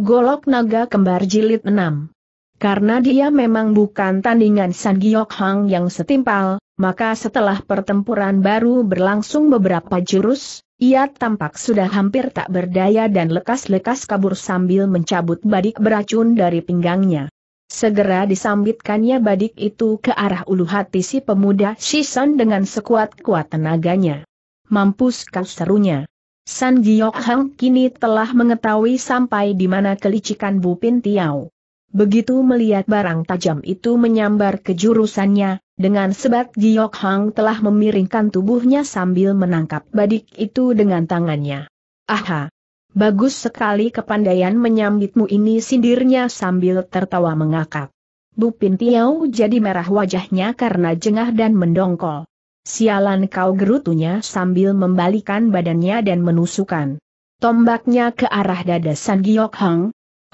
Golok Naga Kembar Jilid 6 Karena dia memang bukan tandingan San Giok Hang yang setimpal, maka setelah pertempuran baru berlangsung beberapa jurus, ia tampak sudah hampir tak berdaya dan lekas-lekas kabur sambil mencabut badik beracun dari pinggangnya. Segera disambitkannya badik itu ke arah ulu hati si pemuda Shishan dengan sekuat-kuat tenaganya. Mampus kau serunya. San Giok Hang kini telah mengetahui sampai di mana kelicikan Bu Tiao. Begitu melihat barang tajam itu menyambar ke jurusannya, dengan sebat Giok Hang telah memiringkan tubuhnya sambil menangkap badik itu dengan tangannya. Aha! Bagus sekali kepandaian menyambitmu ini sindirnya sambil tertawa mengakak. Bu Tiao jadi merah wajahnya karena jengah dan mendongkol. Sialan kau gerutunya sambil membalikan badannya dan menusukan tombaknya ke arah dada San Giok Hang.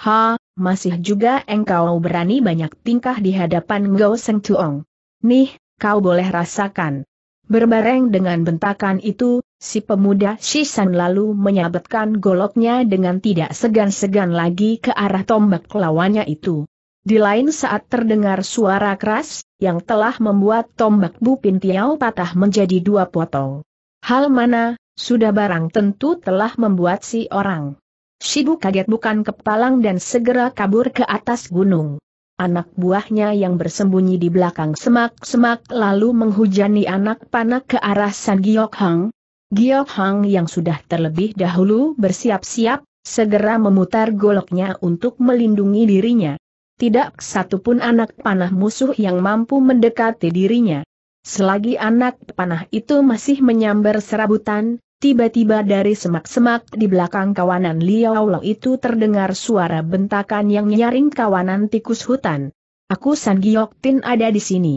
Ha, masih juga engkau berani banyak tingkah di hadapan Ngao Seng Tuong. Nih, kau boleh rasakan. Berbareng dengan bentakan itu, si pemuda Shishan lalu menyabetkan goloknya dengan tidak segan-segan lagi ke arah tombak lawannya itu. Di lain saat terdengar suara keras, yang telah membuat tombak Bupin pintiau patah menjadi dua potong. Hal mana, sudah barang tentu telah membuat si orang. Shibu kaget bukan kepalang dan segera kabur ke atas gunung. Anak buahnya yang bersembunyi di belakang semak-semak lalu menghujani anak panah ke arah San Giok Hang. Giok Hang yang sudah terlebih dahulu bersiap-siap, segera memutar goloknya untuk melindungi dirinya tidak satupun anak panah musuh yang mampu mendekati dirinya. Selagi anak panah itu masih menyambar serabutan, tiba-tiba dari semak-semak di belakang kawanan liau Lo itu terdengar suara bentakan yang nyaring kawanan tikus hutan. Aku San tin ada di sini.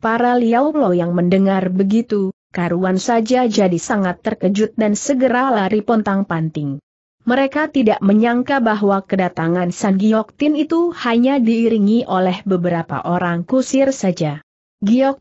Para liau Lo yang mendengar begitu, karuan saja jadi sangat terkejut dan segera lari pontang-panting. Mereka tidak menyangka bahwa kedatangan San Tin itu hanya diiringi oleh beberapa orang kusir saja.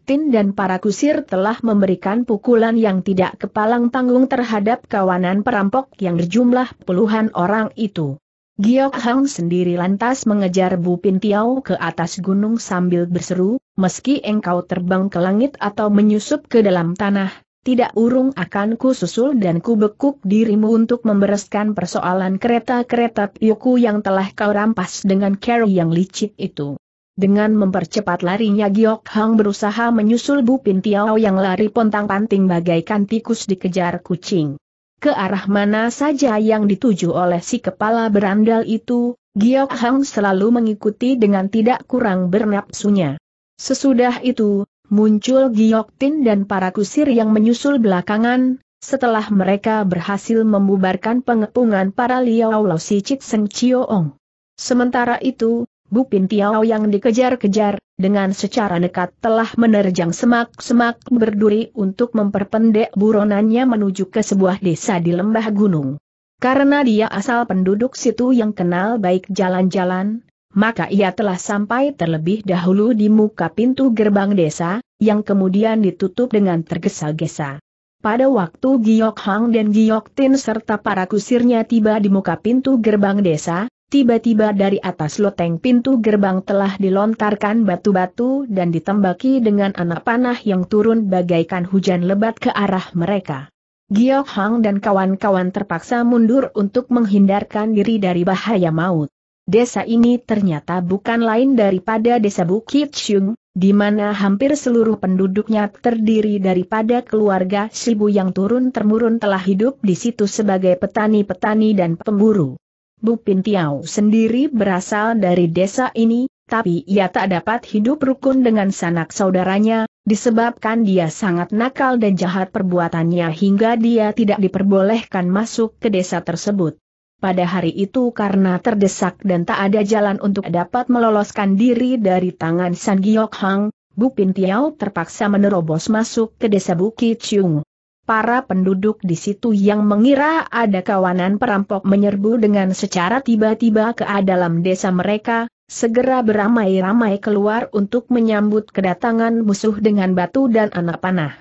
Tin dan para kusir telah memberikan pukulan yang tidak kepalang tanggung terhadap kawanan perampok yang berjumlah puluhan orang itu. Giok Hang sendiri lantas mengejar Bu Pintiau ke atas gunung sambil berseru, meski engkau terbang ke langit atau menyusup ke dalam tanah, tidak urung akan ku susul dan ku bekuk dirimu untuk membereskan persoalan kereta-kereta Piyuku yang telah kau rampas dengan cara yang licik itu. Dengan mempercepat larinya Giok Hang berusaha menyusul Bu Pintiao yang lari pontang-panting bagaikan tikus dikejar kucing. Ke arah mana saja yang dituju oleh si kepala berandal itu, Giok Hang selalu mengikuti dengan tidak kurang bernapsunya. Sesudah itu, muncul Tin dan para kusir yang menyusul belakangan, setelah mereka berhasil membubarkan pengepungan para Liao Lao Si Chit Seng Chioong. Sementara itu, Pin Tiao yang dikejar-kejar, dengan secara nekat telah menerjang semak-semak berduri untuk memperpendek buronannya menuju ke sebuah desa di lembah gunung. Karena dia asal penduduk situ yang kenal baik jalan-jalan, maka ia telah sampai terlebih dahulu di muka pintu gerbang desa, yang kemudian ditutup dengan tergesa-gesa. Pada waktu Giok Hang dan Giok Tin serta para kusirnya tiba di muka pintu gerbang desa, tiba-tiba dari atas loteng pintu gerbang telah dilontarkan batu-batu dan ditembaki dengan anak panah yang turun bagaikan hujan lebat ke arah mereka. Giok Hang dan kawan-kawan terpaksa mundur untuk menghindarkan diri dari bahaya maut. Desa ini ternyata bukan lain daripada desa Bukit Syung, di mana hampir seluruh penduduknya terdiri daripada keluarga Sibu yang turun-temurun telah hidup di situ sebagai petani-petani dan pemburu. Bu Pintiau sendiri berasal dari desa ini, tapi ia tak dapat hidup rukun dengan sanak saudaranya, disebabkan dia sangat nakal dan jahat perbuatannya hingga dia tidak diperbolehkan masuk ke desa tersebut pada hari itu karena terdesak dan tak ada jalan untuk dapat meloloskan diri dari tangan San Giok Hang, Bu Pin terpaksa menerobos masuk ke desa Bukit Chung. Para penduduk di situ yang mengira ada kawanan perampok menyerbu dengan secara tiba-tiba ke dalam desa mereka, segera beramai-ramai keluar untuk menyambut kedatangan musuh dengan batu dan anak panah.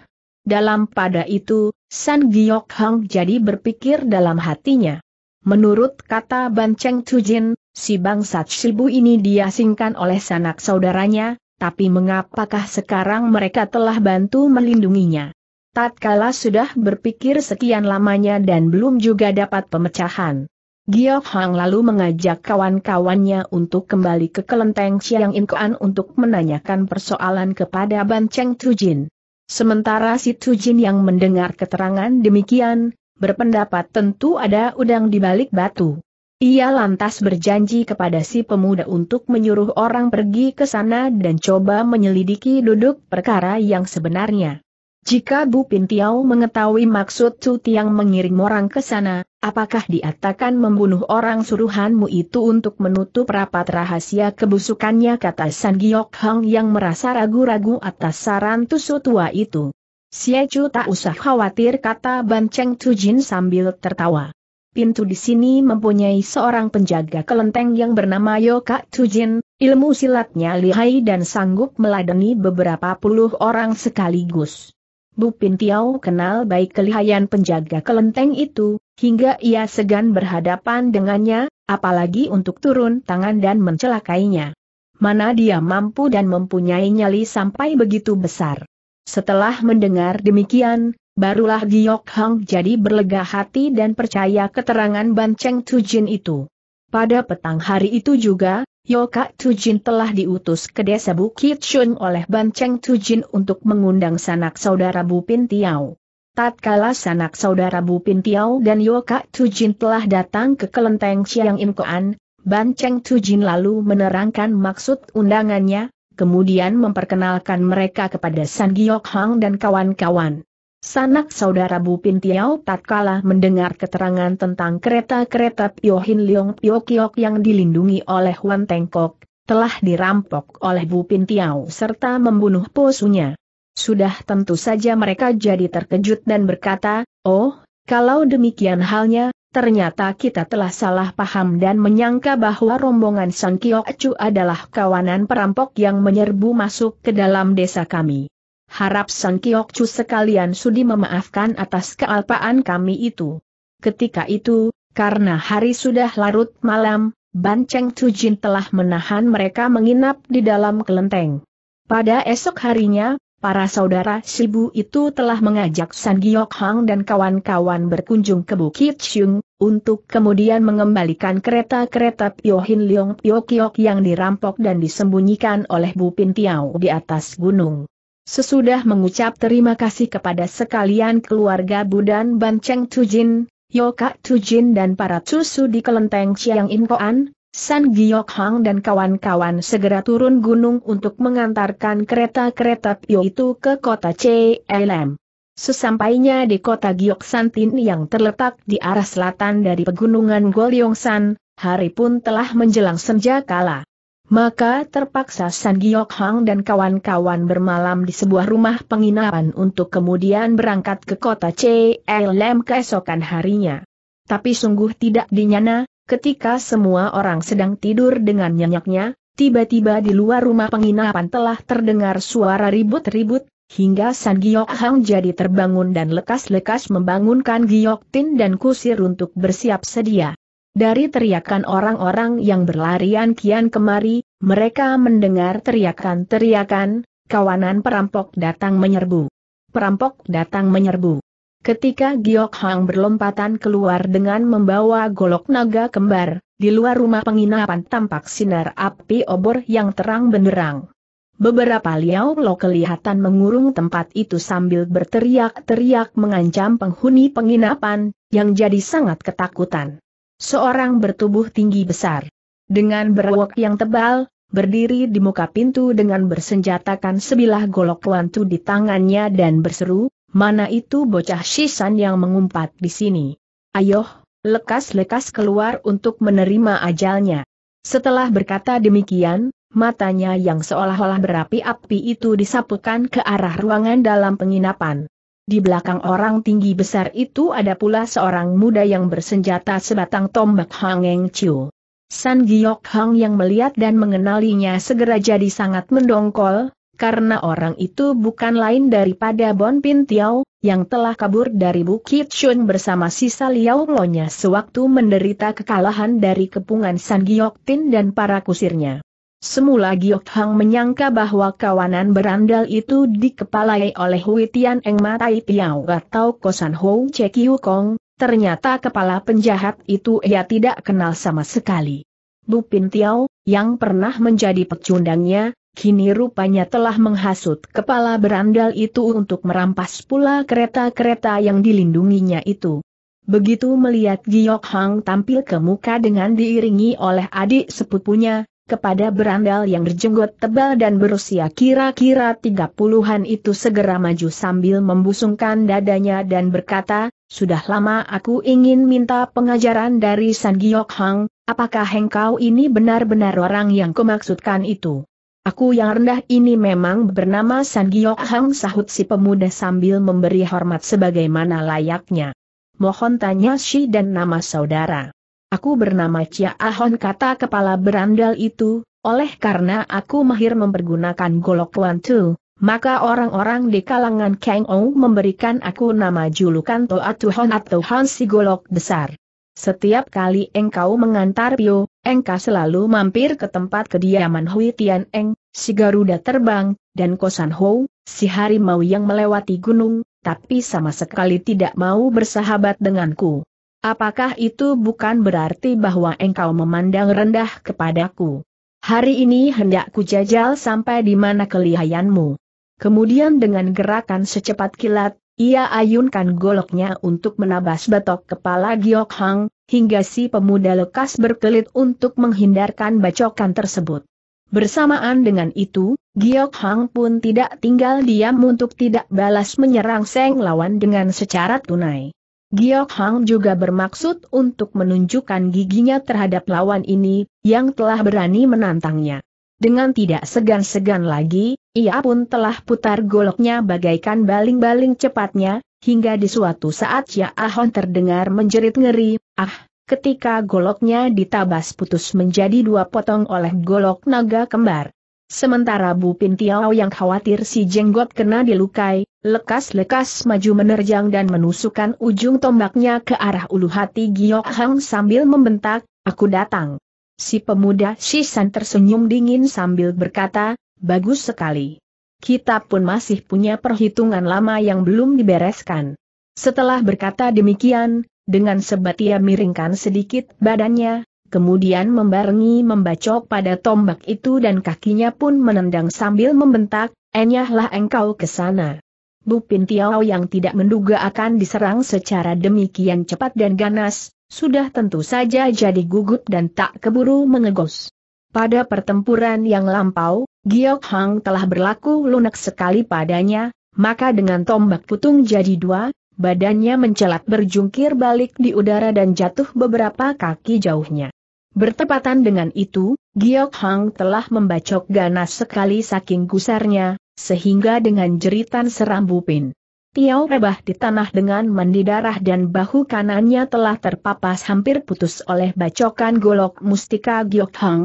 Dalam pada itu, San Giok Hang jadi berpikir dalam hatinya. Menurut kata Banceng Tujin, si bangsa Shibu ini diasingkan oleh sanak saudaranya, tapi mengapakah sekarang mereka telah bantu melindunginya? Tatkala sudah berpikir sekian lamanya dan belum juga dapat pemecahan. Giok Hang lalu mengajak kawan-kawannya untuk kembali ke kelenteng Chiang Inkoan untuk menanyakan persoalan kepada Banceng Tujin. Sementara si Tujin yang mendengar keterangan demikian, berpendapat tentu ada udang di balik batu. Ia lantas berjanji kepada si pemuda untuk menyuruh orang pergi ke sana dan coba menyelidiki duduk perkara yang sebenarnya. Jika Bu Pintiau mengetahui maksud Cuti Tiang mengirim orang ke sana, apakah diatakan membunuh orang suruhanmu itu untuk menutup rapat rahasia kebusukannya kata San Giok Hang yang merasa ragu-ragu atas saran tusu tua itu. Siecu tak usah khawatir kata Ban Cheng Jin sambil tertawa. Pintu di sini mempunyai seorang penjaga kelenteng yang bernama Yoka Jin, ilmu silatnya lihai dan sanggup meladeni beberapa puluh orang sekaligus. Bu Pintiau kenal baik kelihayan penjaga kelenteng itu, hingga ia segan berhadapan dengannya, apalagi untuk turun tangan dan mencelakainya. Mana dia mampu dan mempunyai nyali sampai begitu besar. Setelah mendengar demikian, barulah Giok Hang jadi berlega hati dan percaya keterangan Ban Cheng Tujin itu. Pada petang hari itu juga, Yoka Tujin telah diutus ke desa Bukit Shun oleh Ban Cheng Tujin untuk mengundang sanak saudara Bupin Tiao. Tatkala sanak saudara Bupin Tiao dan Yoka Tujin telah datang ke kelenteng Siang Inkoan, Ban Cheng Tujin lalu menerangkan maksud undangannya, kemudian memperkenalkan mereka kepada San Giok Hang dan kawan-kawan. Sanak saudara Bu Pin tak tatkala mendengar keterangan tentang kereta-kereta Pio Hin Leong Pio yang dilindungi oleh Wan Tengkok, telah dirampok oleh Bu Pin serta membunuh posunya. Sudah tentu saja mereka jadi terkejut dan berkata, oh, kalau demikian halnya, Ternyata kita telah salah paham dan menyangka bahwa rombongan Sang Kiok Chu adalah kawanan perampok yang menyerbu masuk ke dalam desa kami. Harap Sang Kiok Chu sekalian sudi memaafkan atas kealpaan kami itu. Ketika itu, karena hari sudah larut malam, Banceng Tujin telah menahan mereka menginap di dalam kelenteng. Pada esok harinya, para saudara Sibu itu telah mengajak San Giok Hang dan kawan-kawan berkunjung ke Bukit Chung, untuk kemudian mengembalikan kereta-kereta Piohin Hin Leong Pio Kiok yang dirampok dan disembunyikan oleh Bu Pin Tiao di atas gunung. Sesudah mengucap terima kasih kepada sekalian keluarga Budan Banceng Tujin, Yoka Tujin dan para cusu di kelenteng Chiang Inkoan. San Giok Hang dan kawan-kawan segera turun gunung untuk mengantarkan kereta-kereta Pio itu ke kota CLM. Sesampainya di kota Santin yang terletak di arah selatan dari pegunungan San, hari pun telah menjelang senja kala. Maka terpaksa San Giok Hang dan kawan-kawan bermalam di sebuah rumah penginapan untuk kemudian berangkat ke kota CLM keesokan harinya. Tapi sungguh tidak dinyana, Ketika semua orang sedang tidur dengan nyenyaknya, tiba-tiba di luar rumah penginapan telah terdengar suara ribut-ribut, hingga San Giok Hang jadi terbangun dan lekas-lekas membangunkan Giok Tin dan Kusir untuk bersiap sedia. Dari teriakan orang-orang yang berlarian kian kemari, mereka mendengar teriakan-teriakan, kawanan perampok datang menyerbu. Perampok datang menyerbu. Ketika Giok Hang berlompatan keluar dengan membawa golok naga kembar, di luar rumah penginapan tampak sinar api obor yang terang benderang. Beberapa liau Lo kelihatan mengurung tempat itu sambil berteriak-teriak mengancam penghuni penginapan, yang jadi sangat ketakutan. Seorang bertubuh tinggi besar. Dengan berwok yang tebal, berdiri di muka pintu dengan bersenjatakan sebilah golok wantu di tangannya dan berseru, mana itu bocah Shisan yang mengumpat di sini. Ayoh, lekas-lekas keluar untuk menerima ajalnya. Setelah berkata demikian, matanya yang seolah-olah berapi-api itu disapukan ke arah ruangan dalam penginapan. Di belakang orang tinggi besar itu ada pula seorang muda yang bersenjata sebatang tombak Hang Eng Chiu. San Giok Hang yang melihat dan mengenalinya segera jadi sangat mendongkol, karena orang itu bukan lain daripada Bon Pin Tiao, yang telah kabur dari Bukit Chun bersama sisa Liao Lonya sewaktu menderita kekalahan dari kepungan San Giok Tin dan para kusirnya. Semula Giok Hang menyangka bahwa kawanan berandal itu dikepalai oleh Hui Tian Eng Matai Piao atau Kosan Hou Kiu Kong, ternyata kepala penjahat itu ia tidak kenal sama sekali. Bu Pin Tiao, yang pernah menjadi pecundangnya, kini rupanya telah menghasut kepala berandal itu untuk merampas pula kereta-kereta yang dilindunginya itu. Begitu melihat Giok Hang tampil ke muka dengan diiringi oleh adik sepupunya, kepada berandal yang berjenggot tebal dan berusia kira-kira tiga puluhan itu segera maju sambil membusungkan dadanya dan berkata, Sudah lama aku ingin minta pengajaran dari San Giok Hang, apakah engkau ini benar-benar orang yang kumaksudkan itu? Aku yang rendah ini memang bernama San Giok Hang sahut si pemuda sambil memberi hormat sebagaimana layaknya. Mohon tanya si dan nama saudara. Aku bernama Cia Ahon kata kepala berandal itu, oleh karena aku mahir mempergunakan golok wantu, maka orang-orang di kalangan Kang Ong memberikan aku nama julukan Toa Tuhon atau Hansi golok besar. Setiap kali engkau mengantar Pio, engkau selalu mampir ke tempat kediaman Hui Tian Eng, si Garuda Terbang, dan Kosan Hou, si harimau yang melewati gunung, tapi sama sekali tidak mau bersahabat denganku. Apakah itu bukan berarti bahwa engkau memandang rendah kepadaku? Hari ini hendak ku jajal sampai di mana kelihayanmu. Kemudian dengan gerakan secepat kilat, ia ayunkan goloknya untuk menabas batok kepala Giok Hang, hingga si pemuda lekas berkelit untuk menghindarkan bacokan tersebut. Bersamaan dengan itu, Giok Hang pun tidak tinggal diam untuk tidak balas menyerang Seng Lawan dengan secara tunai. Giok Hang juga bermaksud untuk menunjukkan giginya terhadap lawan ini, yang telah berani menantangnya. Dengan tidak segan-segan lagi, ia pun telah putar goloknya bagaikan baling-baling cepatnya, hingga di suatu saat Ya Ahon terdengar menjerit ngeri, ah, ketika goloknya ditabas putus menjadi dua potong oleh golok naga kembar. Sementara Bu Pintiao yang khawatir si jenggot kena dilukai, lekas-lekas maju menerjang dan menusukkan ujung tombaknya ke arah ulu hati Giok Hang sambil membentak, aku datang. Si pemuda Shisan tersenyum dingin sambil berkata, bagus sekali. Kita pun masih punya perhitungan lama yang belum dibereskan. Setelah berkata demikian, dengan sebat ia miringkan sedikit badannya, kemudian membarengi membacok pada tombak itu dan kakinya pun menendang sambil membentak, enyahlah engkau ke sana. Bu Tiao yang tidak menduga akan diserang secara demikian cepat dan ganas, sudah tentu saja jadi gugup dan tak keburu mengegos. Pada pertempuran yang lampau, Giok Hang telah berlaku lunak sekali padanya, maka dengan tombak putung jadi dua, badannya mencelat berjungkir balik di udara dan jatuh beberapa kaki jauhnya. Bertepatan dengan itu, Giok Hang telah membacok ganas sekali saking gusarnya, sehingga dengan jeritan serambu pin, Tiau rebah di tanah dengan mandi darah dan bahu kanannya telah terpapas hampir putus oleh bacokan golok mustika Giok Hang.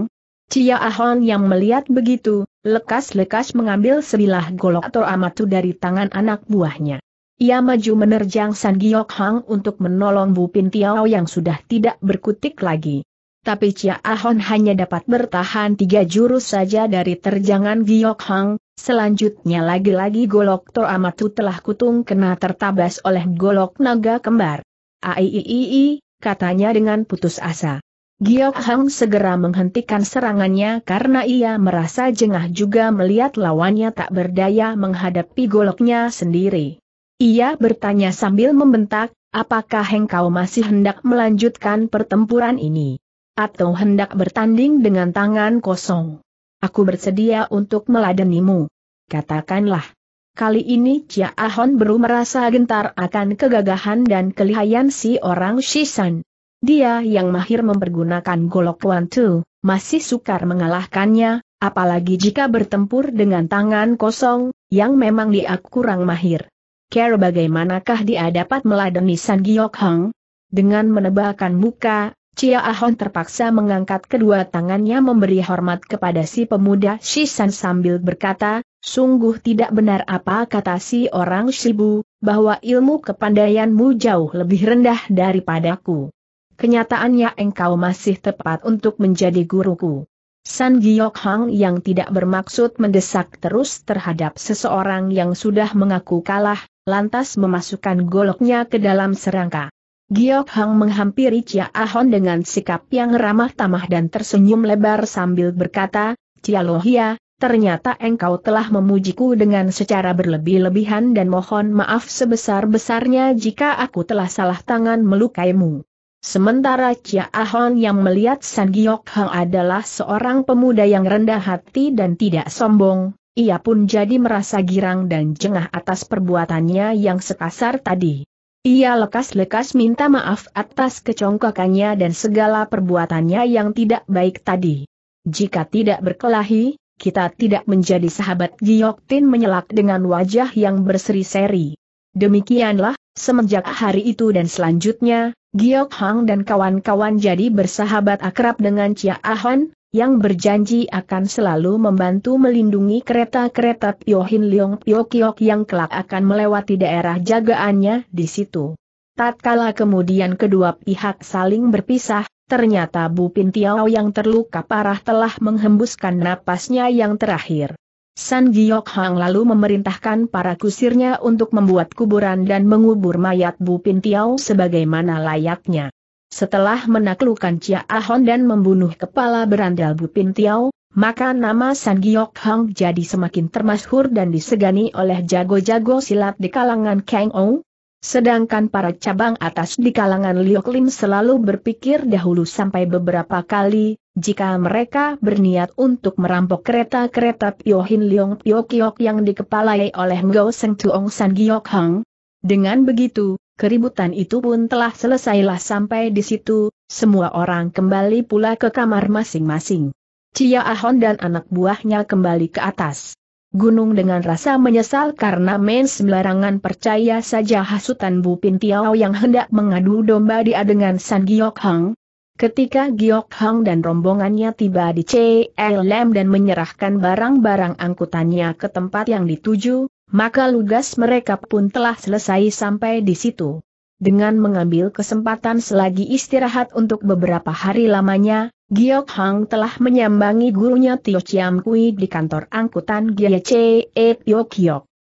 Cia Ahon yang melihat begitu, lekas-lekas mengambil sebilah golok atau amatu dari tangan anak buahnya. Ia maju menerjang San Giok Hang untuk menolong Bu Tiao yang sudah tidak berkutik lagi. Tapi Cia Ahon hanya dapat bertahan tiga jurus saja dari terjangan Giok Hang, Selanjutnya lagi-lagi golok Toamatu telah kutung kena tertabas oleh golok naga kembar. Aiiii, katanya dengan putus asa. Giok Hang segera menghentikan serangannya karena ia merasa jengah juga melihat lawannya tak berdaya menghadapi goloknya sendiri. Ia bertanya sambil membentak, apakah engkau masih hendak melanjutkan pertempuran ini? Atau hendak bertanding dengan tangan kosong? Aku bersedia untuk meladenimu. Katakanlah. Kali ini Chia Ahon baru merasa gentar akan kegagahan dan kelihayan si orang Shisan. Dia yang mahir mempergunakan golok wantu, masih sukar mengalahkannya, apalagi jika bertempur dengan tangan kosong, yang memang dia kurang mahir. Care bagaimanakah dia dapat meladeni San Giok Hong? Dengan menebakkan muka, Cia Ahon terpaksa mengangkat kedua tangannya memberi hormat kepada si pemuda Shishan sambil berkata, sungguh tidak benar apa kata si orang Shibu, bahwa ilmu kepandaianmu jauh lebih rendah daripadaku. Kenyataannya engkau masih tepat untuk menjadi guruku. San Giok Hang yang tidak bermaksud mendesak terus terhadap seseorang yang sudah mengaku kalah, lantas memasukkan goloknya ke dalam serangka. Giok Hang menghampiri Chia Ahon dengan sikap yang ramah tamah dan tersenyum lebar sambil berkata, Chia Lohia, ternyata engkau telah memujiku dengan secara berlebih-lebihan dan mohon maaf sebesar-besarnya jika aku telah salah tangan melukaimu. Sementara Chia Ahon yang melihat San Giok Hang adalah seorang pemuda yang rendah hati dan tidak sombong, ia pun jadi merasa girang dan jengah atas perbuatannya yang sekasar tadi. Ia lekas-lekas minta maaf atas kecongkakannya dan segala perbuatannya yang tidak baik tadi. Jika tidak berkelahi, kita tidak menjadi sahabat Giyoktin menyelak dengan wajah yang berseri-seri. Demikianlah, semenjak hari itu dan selanjutnya, Giok Hang dan kawan-kawan jadi bersahabat akrab dengan Chia Ahon, yang berjanji akan selalu membantu melindungi kereta-kereta Pyohin Leong Pyokiok yang kelak akan melewati daerah jagaannya di situ. Tatkala kemudian kedua pihak saling berpisah, ternyata Bu Pintiao yang terluka parah telah menghembuskan napasnya yang terakhir. San Giok Hang lalu memerintahkan para kusirnya untuk membuat kuburan dan mengubur mayat Bu Pintiao sebagaimana layaknya. Setelah menaklukkan Chia Ahon dan membunuh kepala berandal Bupin Tiao, maka nama San Giok Hang jadi semakin termasyhur dan disegani oleh jago-jago silat di kalangan Kang Ou. Sedangkan para cabang atas di kalangan Liok Lim selalu berpikir dahulu sampai beberapa kali, jika mereka berniat untuk merampok kereta-kereta Piohin Liong Piokiok yang dikepalai oleh Ngao Seng Tuong San Giok Hang. Dengan begitu, keributan itu pun telah selesailah sampai di situ, semua orang kembali pula ke kamar masing-masing. Cia Ahon dan anak buahnya kembali ke atas. Gunung dengan rasa menyesal karena mens sembarangan percaya saja hasutan Bu Pintiao yang hendak mengadu domba dia dengan San Giok Hang. Ketika Giok Hang dan rombongannya tiba di CLM dan menyerahkan barang-barang angkutannya ke tempat yang dituju, maka lugas mereka pun telah selesai sampai di situ. Dengan mengambil kesempatan selagi istirahat untuk beberapa hari lamanya, Giok Hang telah menyambangi gurunya Tio Chiam Kui di kantor angkutan GYC E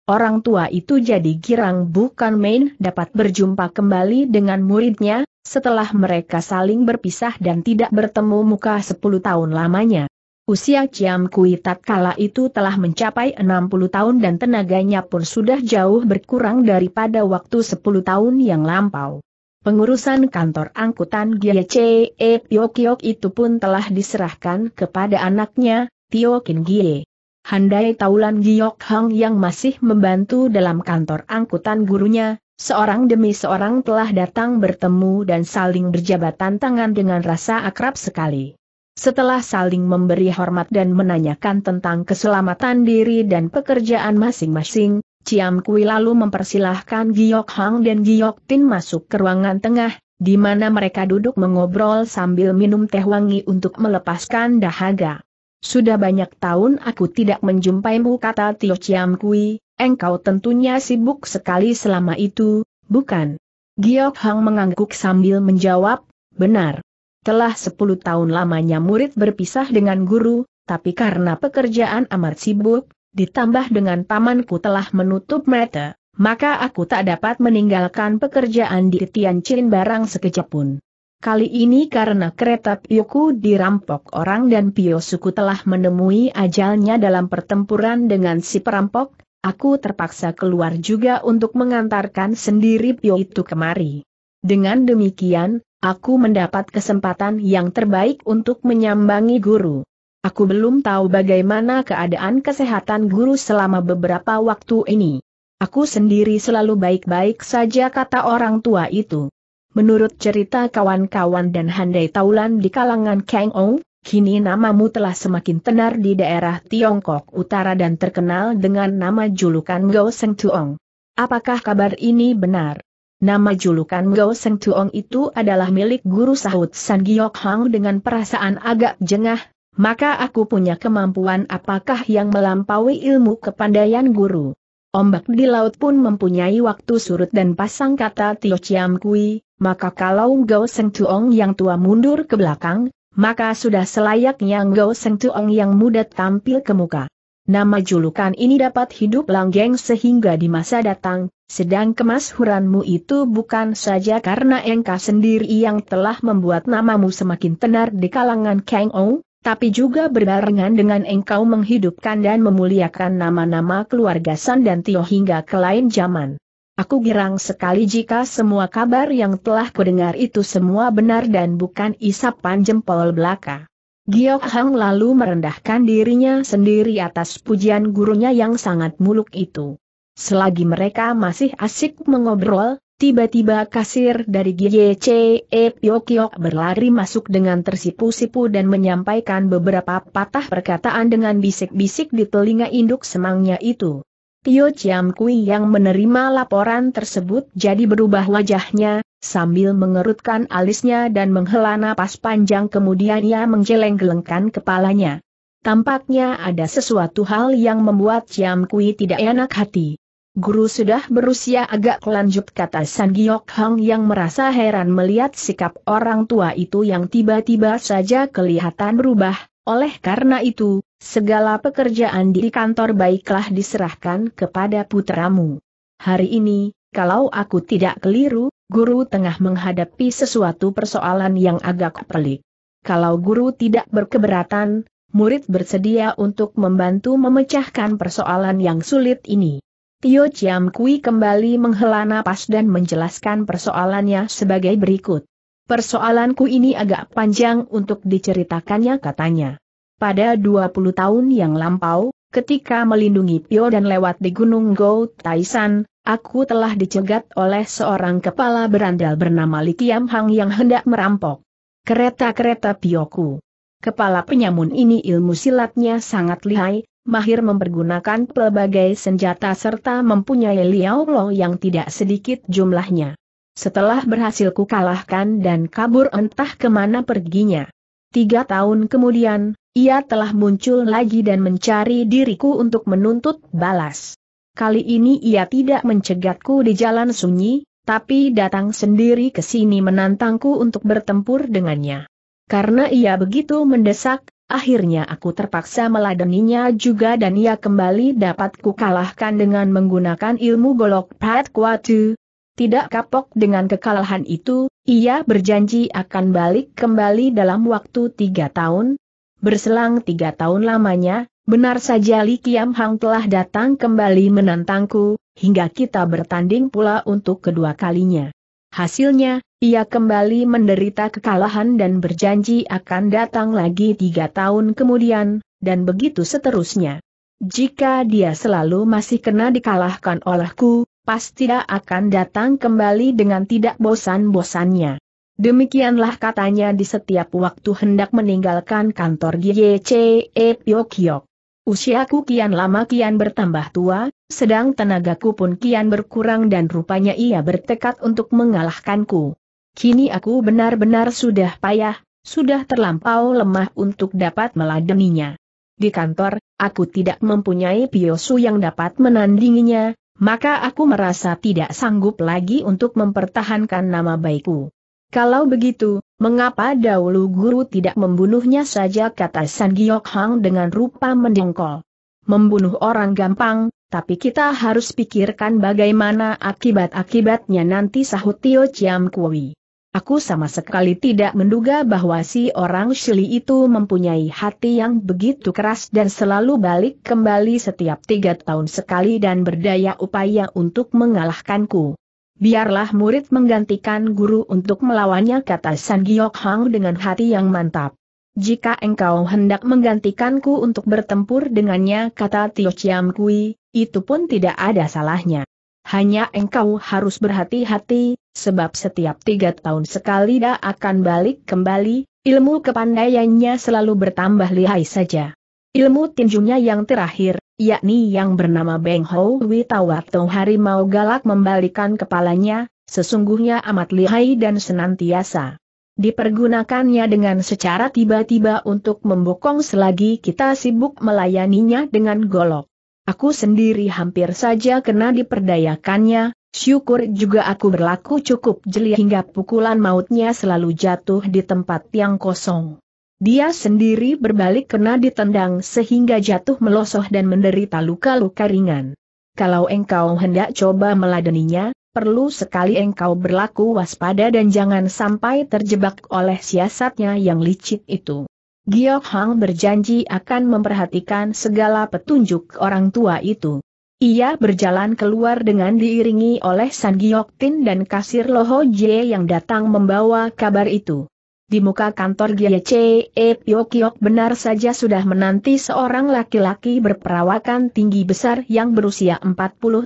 Orang tua itu jadi girang bukan main dapat berjumpa kembali dengan muridnya, setelah mereka saling berpisah dan tidak bertemu muka 10 tahun lamanya. Usia Ciam Kui tatkala itu telah mencapai 60 tahun dan tenaganya pun sudah jauh berkurang daripada waktu 10 tahun yang lampau. Pengurusan kantor angkutan GCE Tiokiok e itu pun telah diserahkan kepada anaknya, Tiokin Gie. Handai Taulan Giok Hang yang masih membantu dalam kantor angkutan gurunya, seorang demi seorang telah datang bertemu dan saling berjabatan tangan dengan rasa akrab sekali. Setelah saling memberi hormat dan menanyakan tentang keselamatan diri dan pekerjaan masing-masing, Ciam Kui lalu mempersilahkan Giok Hang dan Giok Tin masuk ke ruangan tengah, di mana mereka duduk mengobrol sambil minum teh wangi untuk melepaskan dahaga. Sudah banyak tahun aku tidak menjumpaimu kata Tio Ciam Kui, engkau tentunya sibuk sekali selama itu, bukan? Giok Hang mengangguk sambil menjawab, benar. Telah sepuluh tahun lamanya murid berpisah dengan guru, tapi karena pekerjaan amat sibuk, ditambah dengan pamanku telah menutup mata, maka aku tak dapat meninggalkan pekerjaan di Tianjin barang sekejap pun. Kali ini karena kereta Pioku dirampok orang dan Pio suku telah menemui ajalnya dalam pertempuran dengan si perampok, aku terpaksa keluar juga untuk mengantarkan sendiri Pio itu kemari. Dengan demikian, aku mendapat kesempatan yang terbaik untuk menyambangi guru. Aku belum tahu bagaimana keadaan kesehatan guru selama beberapa waktu ini. Aku sendiri selalu baik-baik saja kata orang tua itu. Menurut cerita kawan-kawan dan handai taulan di kalangan Kang Ong, kini namamu telah semakin tenar di daerah Tiongkok Utara dan terkenal dengan nama julukan Gao Seng Tuong. Apakah kabar ini benar? Nama julukan Gao Seng Tuong itu adalah milik guru sahut San Giok Hang dengan perasaan agak jengah, maka aku punya kemampuan apakah yang melampaui ilmu kepandaian guru. Ombak di laut pun mempunyai waktu surut dan pasang kata Tio Chiam Kui, maka kalau Gao Seng Tuong yang tua mundur ke belakang, maka sudah selayaknya Gao Seng Tuong yang muda tampil ke muka. Nama julukan ini dapat hidup langgeng sehingga di masa datang, sedang kemasyhuranmu itu bukan saja karena engkau sendiri yang telah membuat namamu semakin tenar di kalangan Kang Ou, tapi juga berbarengan dengan engkau menghidupkan dan memuliakan nama-nama keluarga San dan Tio hingga ke lain zaman. Aku girang sekali jika semua kabar yang telah kudengar itu semua benar dan bukan isapan jempol belaka. Giok Hang lalu merendahkan dirinya sendiri atas pujian gurunya yang sangat muluk itu. Selagi mereka masih asik mengobrol, tiba-tiba kasir dari GYCE Pyokyok berlari masuk dengan tersipu-sipu dan menyampaikan beberapa patah perkataan dengan bisik-bisik di telinga induk semangnya itu. Tio Chiam Kui yang menerima laporan tersebut jadi berubah wajahnya, Sambil mengerutkan alisnya dan menghela napas panjang kemudian ia menggeleng-gelengkan kepalanya. Tampaknya ada sesuatu hal yang membuat Ciam Kui tidak enak hati. Guru sudah berusia agak lanjut kata San Giok Hang yang merasa heran melihat sikap orang tua itu yang tiba-tiba saja kelihatan berubah, oleh karena itu, segala pekerjaan di kantor baiklah diserahkan kepada putramu. Hari ini, kalau aku tidak keliru, guru tengah menghadapi sesuatu persoalan yang agak pelik. Kalau guru tidak berkeberatan, murid bersedia untuk membantu memecahkan persoalan yang sulit ini. Tio Chiam Kui kembali menghela napas dan menjelaskan persoalannya sebagai berikut. Persoalanku ini agak panjang untuk diceritakannya katanya. Pada 20 tahun yang lampau, ketika melindungi Pio dan lewat di Gunung Go Taisan, aku telah dicegat oleh seorang kepala berandal bernama Li Kiam Hang yang hendak merampok kereta-kereta Pioku. Kepala penyamun ini ilmu silatnya sangat lihai, mahir mempergunakan pelbagai senjata serta mempunyai liao lo yang tidak sedikit jumlahnya. Setelah berhasil kalahkan dan kabur entah kemana perginya. Tiga tahun kemudian, ia telah muncul lagi dan mencari diriku untuk menuntut balas. Kali ini ia tidak mencegatku di jalan sunyi, tapi datang sendiri ke sini menantangku untuk bertempur dengannya. Karena ia begitu mendesak, akhirnya aku terpaksa meladeninya juga dan ia kembali dapat kukalahkan dengan menggunakan ilmu golok Pat Kwatu. Tidak kapok dengan kekalahan itu, ia berjanji akan balik kembali dalam waktu tiga tahun, Berselang tiga tahun lamanya, benar saja Li Kiam Hang telah datang kembali menantangku, hingga kita bertanding pula untuk kedua kalinya. Hasilnya, ia kembali menderita kekalahan dan berjanji akan datang lagi tiga tahun kemudian, dan begitu seterusnya. Jika dia selalu masih kena dikalahkan olehku, pasti dia akan datang kembali dengan tidak bosan-bosannya. Demikianlah katanya di setiap waktu hendak meninggalkan kantor GYCE Pyokyok. Usiaku kian lama kian bertambah tua, sedang tenagaku pun kian berkurang dan rupanya ia bertekad untuk mengalahkanku. Kini aku benar-benar sudah payah, sudah terlampau lemah untuk dapat meladeninya. Di kantor, aku tidak mempunyai piosu yang dapat menandinginya, maka aku merasa tidak sanggup lagi untuk mempertahankan nama baikku. Kalau begitu, mengapa dahulu guru tidak membunuhnya saja kata San Giok Hang dengan rupa mendengkol. Membunuh orang gampang, tapi kita harus pikirkan bagaimana akibat-akibatnya nanti sahut Tio Chiam Kui. Aku sama sekali tidak menduga bahwa si orang Shili itu mempunyai hati yang begitu keras dan selalu balik kembali setiap tiga tahun sekali dan berdaya upaya untuk mengalahkanku biarlah murid menggantikan guru untuk melawannya kata San Giok Hang dengan hati yang mantap. Jika engkau hendak menggantikanku untuk bertempur dengannya kata Tio Chiam Kui, itu pun tidak ada salahnya. Hanya engkau harus berhati-hati, sebab setiap tiga tahun sekali dia akan balik kembali, ilmu kepandaiannya selalu bertambah lihai saja. Ilmu tinjunya yang terakhir, yakni yang bernama Beng Hou Witawato Harimau Galak membalikan kepalanya, sesungguhnya amat lihai dan senantiasa. Dipergunakannya dengan secara tiba-tiba untuk membokong selagi kita sibuk melayaninya dengan golok. Aku sendiri hampir saja kena diperdayakannya, syukur juga aku berlaku cukup jeli hingga pukulan mautnya selalu jatuh di tempat yang kosong. Dia sendiri berbalik kena ditendang sehingga jatuh melosoh dan menderita luka-luka ringan. Kalau engkau hendak coba meladeninya, perlu sekali engkau berlaku waspada dan jangan sampai terjebak oleh siasatnya yang licik itu. Giok Hang berjanji akan memperhatikan segala petunjuk orang tua itu. Ia berjalan keluar dengan diiringi oleh San Giok Tin dan kasir Loho Jie yang datang membawa kabar itu. Di muka kantor GYC, Epiokiok benar saja sudah menanti seorang laki-laki berperawakan tinggi besar yang berusia 40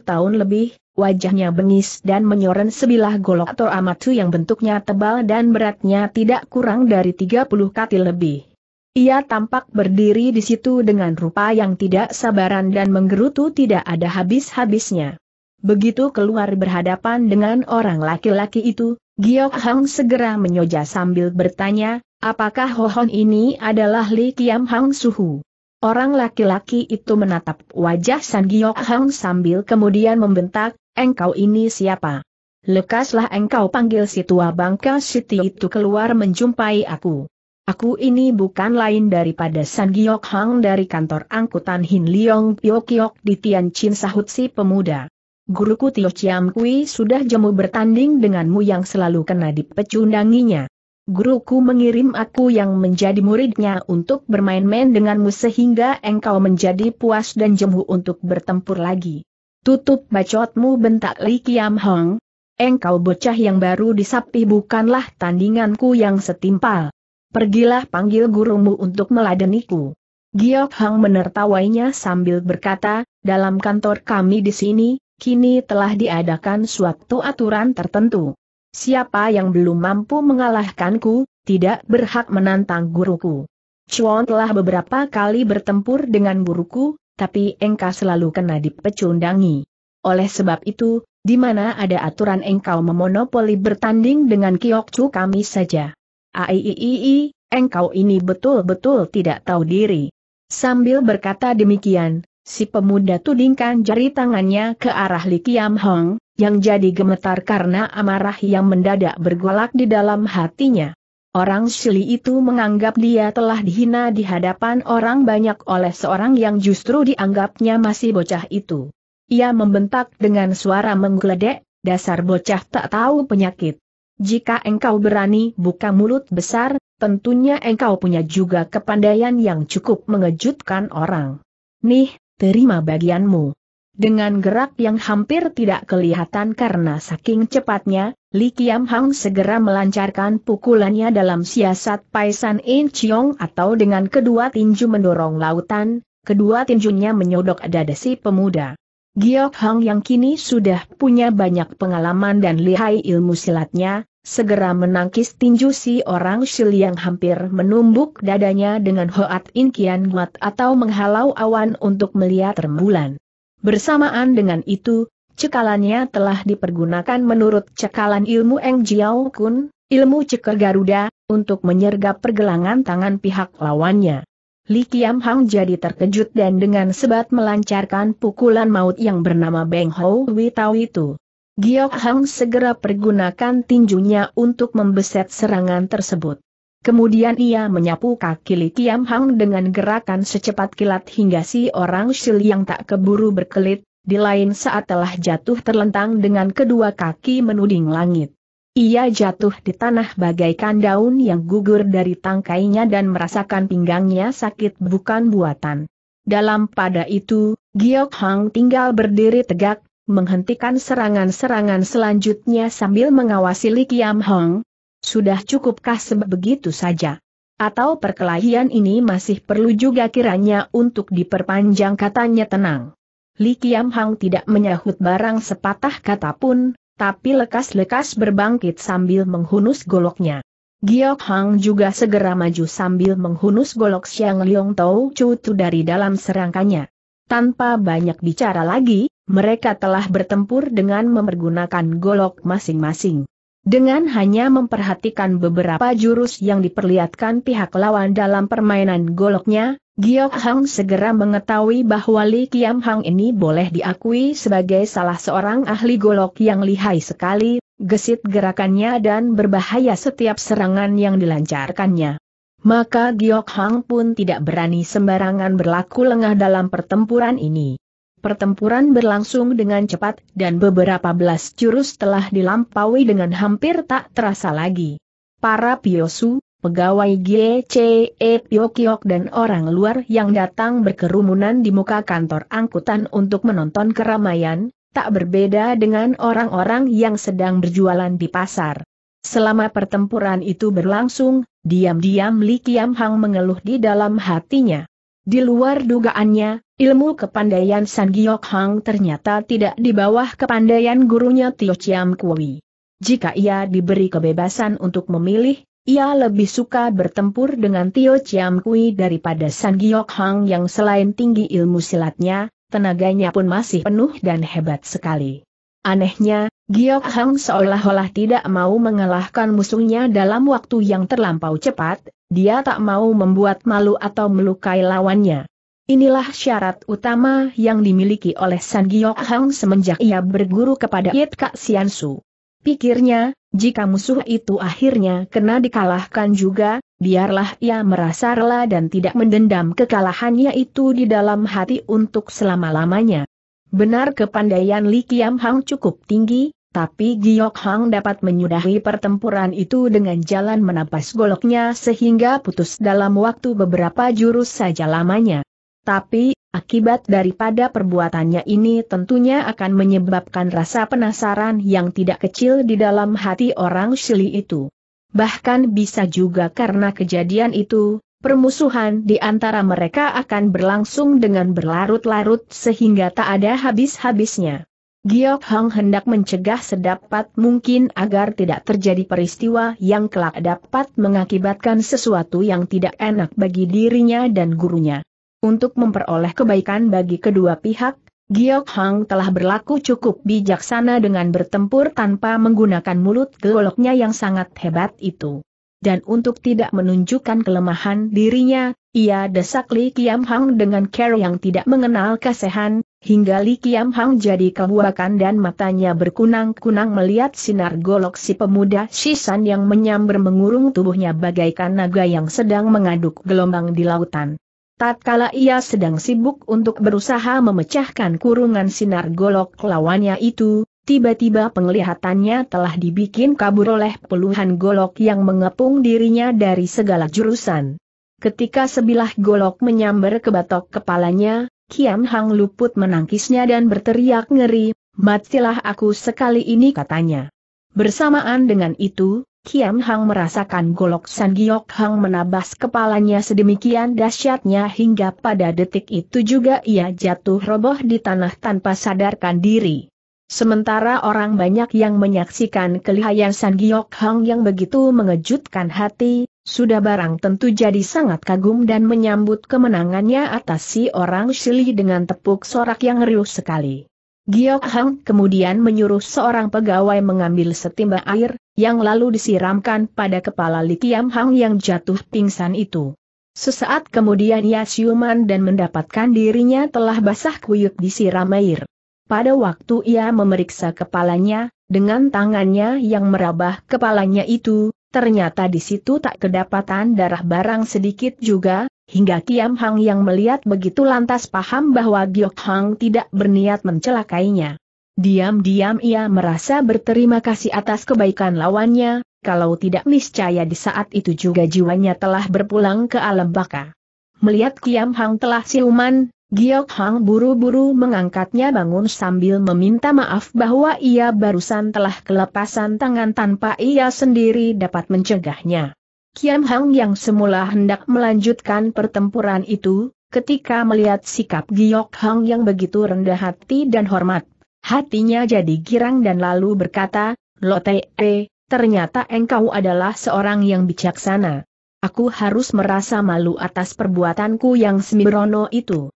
tahun lebih, wajahnya bengis dan menyoren sebilah golok atau amatu yang bentuknya tebal dan beratnya tidak kurang dari 30 kati lebih. Ia tampak berdiri di situ dengan rupa yang tidak sabaran dan menggerutu tidak ada habis-habisnya. Begitu keluar berhadapan dengan orang laki-laki itu, Giok Hang segera menyoja sambil bertanya, apakah Hohon ini adalah Li Kiam Hang Suhu? Orang laki-laki itu menatap wajah San Giok Hang sambil kemudian membentak, engkau ini siapa? Lekaslah engkau panggil si tua bangka Siti itu keluar menjumpai aku. Aku ini bukan lain daripada San Giok Hang dari kantor angkutan Hin Leong Pyokiok di Tian Chin sahut si pemuda. Guruku Tio Chiam Kui sudah jemu bertanding denganmu yang selalu kena dipecundanginya. Guruku mengirim aku yang menjadi muridnya untuk bermain-main denganmu sehingga engkau menjadi puas dan jemu untuk bertempur lagi. Tutup bacotmu bentak Li Kiam Hong. Engkau bocah yang baru disapih bukanlah tandinganku yang setimpal. Pergilah panggil gurumu untuk meladeniku. Giok Hang menertawainya sambil berkata, dalam kantor kami di sini, kini telah diadakan suatu aturan tertentu. Siapa yang belum mampu mengalahkanku, tidak berhak menantang guruku. Chuan telah beberapa kali bertempur dengan guruku, tapi engkau selalu kena dipecundangi. Oleh sebab itu, di mana ada aturan engkau memonopoli bertanding dengan Kiokcu kami saja. Aiiii, engkau ini betul-betul tidak tahu diri. Sambil berkata demikian, Si pemuda tudingkan jari tangannya ke arah Li Kiam Hong, yang jadi gemetar karena amarah yang mendadak bergolak di dalam hatinya. Orang Shili itu menganggap dia telah dihina di hadapan orang banyak oleh seorang yang justru dianggapnya masih bocah itu. Ia membentak dengan suara menggeledek, dasar bocah tak tahu penyakit. Jika engkau berani buka mulut besar, tentunya engkau punya juga kepandaian yang cukup mengejutkan orang. Nih, terima bagianmu. Dengan gerak yang hampir tidak kelihatan karena saking cepatnya, Li Kiam Hang segera melancarkan pukulannya dalam siasat Paisan In Chiong atau dengan kedua tinju mendorong lautan, kedua tinjunya menyodok dada si pemuda. Giok Hang yang kini sudah punya banyak pengalaman dan lihai ilmu silatnya, segera menangkis tinju si orang Shil yang hampir menumbuk dadanya dengan Hoat In Kian Guat atau menghalau awan untuk melihat rembulan. Bersamaan dengan itu, cekalannya telah dipergunakan menurut cekalan ilmu Eng Jiao Kun, ilmu ceker Garuda, untuk menyergap pergelangan tangan pihak lawannya. Li Qiang Hang jadi terkejut dan dengan sebat melancarkan pukulan maut yang bernama Beng Hou Tao itu. Giok Hang segera pergunakan tinjunya untuk membeset serangan tersebut. Kemudian ia menyapu kaki Li Kiam Hang dengan gerakan secepat kilat hingga si orang Shil yang tak keburu berkelit, di lain saat telah jatuh terlentang dengan kedua kaki menuding langit. Ia jatuh di tanah bagaikan daun yang gugur dari tangkainya dan merasakan pinggangnya sakit bukan buatan. Dalam pada itu, Giok Hang tinggal berdiri tegak, menghentikan serangan-serangan selanjutnya sambil mengawasi Li Kiam Hong. Sudah cukupkah sebegitu begitu saja? Atau perkelahian ini masih perlu juga kiranya untuk diperpanjang katanya tenang. Li Kiam Hang tidak menyahut barang sepatah kata pun, tapi lekas-lekas berbangkit sambil menghunus goloknya. Giok Hang juga segera maju sambil menghunus golok Xiang Liong Tau Chu dari dalam serangkanya. Tanpa banyak bicara lagi, mereka telah bertempur dengan mempergunakan golok masing-masing. Dengan hanya memperhatikan beberapa jurus yang diperlihatkan pihak lawan dalam permainan goloknya, Giok Hang segera mengetahui bahwa Li Kiam Hang ini boleh diakui sebagai salah seorang ahli golok yang lihai sekali, gesit gerakannya dan berbahaya setiap serangan yang dilancarkannya. Maka Giok Hang pun tidak berani sembarangan berlaku lengah dalam pertempuran ini. Pertempuran berlangsung dengan cepat dan beberapa belas jurus telah dilampaui dengan hampir tak terasa lagi. Para Piosu, pegawai GCE Piokiok dan orang luar yang datang berkerumunan di muka kantor angkutan untuk menonton keramaian, tak berbeda dengan orang-orang yang sedang berjualan di pasar. Selama pertempuran itu berlangsung, diam-diam Li Kiam Hang mengeluh di dalam hatinya. Di luar dugaannya, ilmu kepandaian San Giok Hang ternyata tidak di bawah kepandaian gurunya Tio Chiam Kui. Jika ia diberi kebebasan untuk memilih, ia lebih suka bertempur dengan Tio Chiam Kui daripada San Giok Hang yang selain tinggi ilmu silatnya, tenaganya pun masih penuh dan hebat sekali. Anehnya, Giok Hang seolah-olah tidak mau mengalahkan musuhnya dalam waktu yang terlampau cepat, dia tak mau membuat malu atau melukai lawannya. Inilah syarat utama yang dimiliki oleh San Giok Hang semenjak ia berguru kepada Yit Kak Sian Su. Pikirnya, jika musuh itu akhirnya kena dikalahkan juga, biarlah ia merasa rela dan tidak mendendam kekalahannya itu di dalam hati untuk selama-lamanya. Benar kepandaian Li Kiam Hang cukup tinggi, tapi Giok Hang dapat menyudahi pertempuran itu dengan jalan menapas goloknya sehingga putus dalam waktu beberapa jurus saja lamanya. Tapi, akibat daripada perbuatannya ini tentunya akan menyebabkan rasa penasaran yang tidak kecil di dalam hati orang Shili itu. Bahkan bisa juga karena kejadian itu, permusuhan di antara mereka akan berlangsung dengan berlarut-larut sehingga tak ada habis-habisnya. Giok Hang hendak mencegah sedapat mungkin agar tidak terjadi peristiwa yang kelak dapat mengakibatkan sesuatu yang tidak enak bagi dirinya dan gurunya. Untuk memperoleh kebaikan bagi kedua pihak, Giok Hang telah berlaku cukup bijaksana dengan bertempur tanpa menggunakan mulut goloknya yang sangat hebat itu. Dan untuk tidak menunjukkan kelemahan dirinya, ia desak Li Kiam Hang dengan care yang tidak mengenal kasehan, Hingga Li Kiam Hang jadi kehuakan dan matanya berkunang-kunang melihat sinar golok si pemuda Shisan yang menyambar mengurung tubuhnya bagaikan naga yang sedang mengaduk gelombang di lautan. Tatkala ia sedang sibuk untuk berusaha memecahkan kurungan sinar golok lawannya itu, tiba-tiba penglihatannya telah dibikin kabur oleh puluhan golok yang mengepung dirinya dari segala jurusan. Ketika sebilah golok menyambar ke batok kepalanya, Kiam Hang luput menangkisnya dan berteriak ngeri, matilah aku sekali ini katanya. Bersamaan dengan itu, Kiam Hang merasakan golok San Giok Hang menabas kepalanya sedemikian dahsyatnya hingga pada detik itu juga ia jatuh roboh di tanah tanpa sadarkan diri. Sementara orang banyak yang menyaksikan kelihayan San Giok Hang yang begitu mengejutkan hati, sudah barang tentu jadi sangat kagum dan menyambut kemenangannya atas si orang Shili dengan tepuk sorak yang riuh sekali. Giok Hang kemudian menyuruh seorang pegawai mengambil setimba air, yang lalu disiramkan pada kepala Li Kiam Hang yang jatuh pingsan itu. Sesaat kemudian ia siuman dan mendapatkan dirinya telah basah kuyup disiram air. Pada waktu ia memeriksa kepalanya, dengan tangannya yang merabah kepalanya itu, ternyata di situ tak kedapatan darah barang sedikit juga, hingga Kiam Hang yang melihat begitu lantas paham bahwa Giok Hang tidak berniat mencelakainya. Diam-diam ia merasa berterima kasih atas kebaikan lawannya, kalau tidak niscaya di saat itu juga jiwanya telah berpulang ke alam baka. Melihat Kiam Hang telah siluman, Giok Hang buru-buru mengangkatnya bangun sambil meminta maaf bahwa ia barusan telah kelepasan tangan tanpa ia sendiri dapat mencegahnya. Kiam Hang yang semula hendak melanjutkan pertempuran itu, ketika melihat sikap Giok Hang yang begitu rendah hati dan hormat, hatinya jadi girang dan lalu berkata, Lote, eh, ternyata engkau adalah seorang yang bijaksana. Aku harus merasa malu atas perbuatanku yang sembrono itu.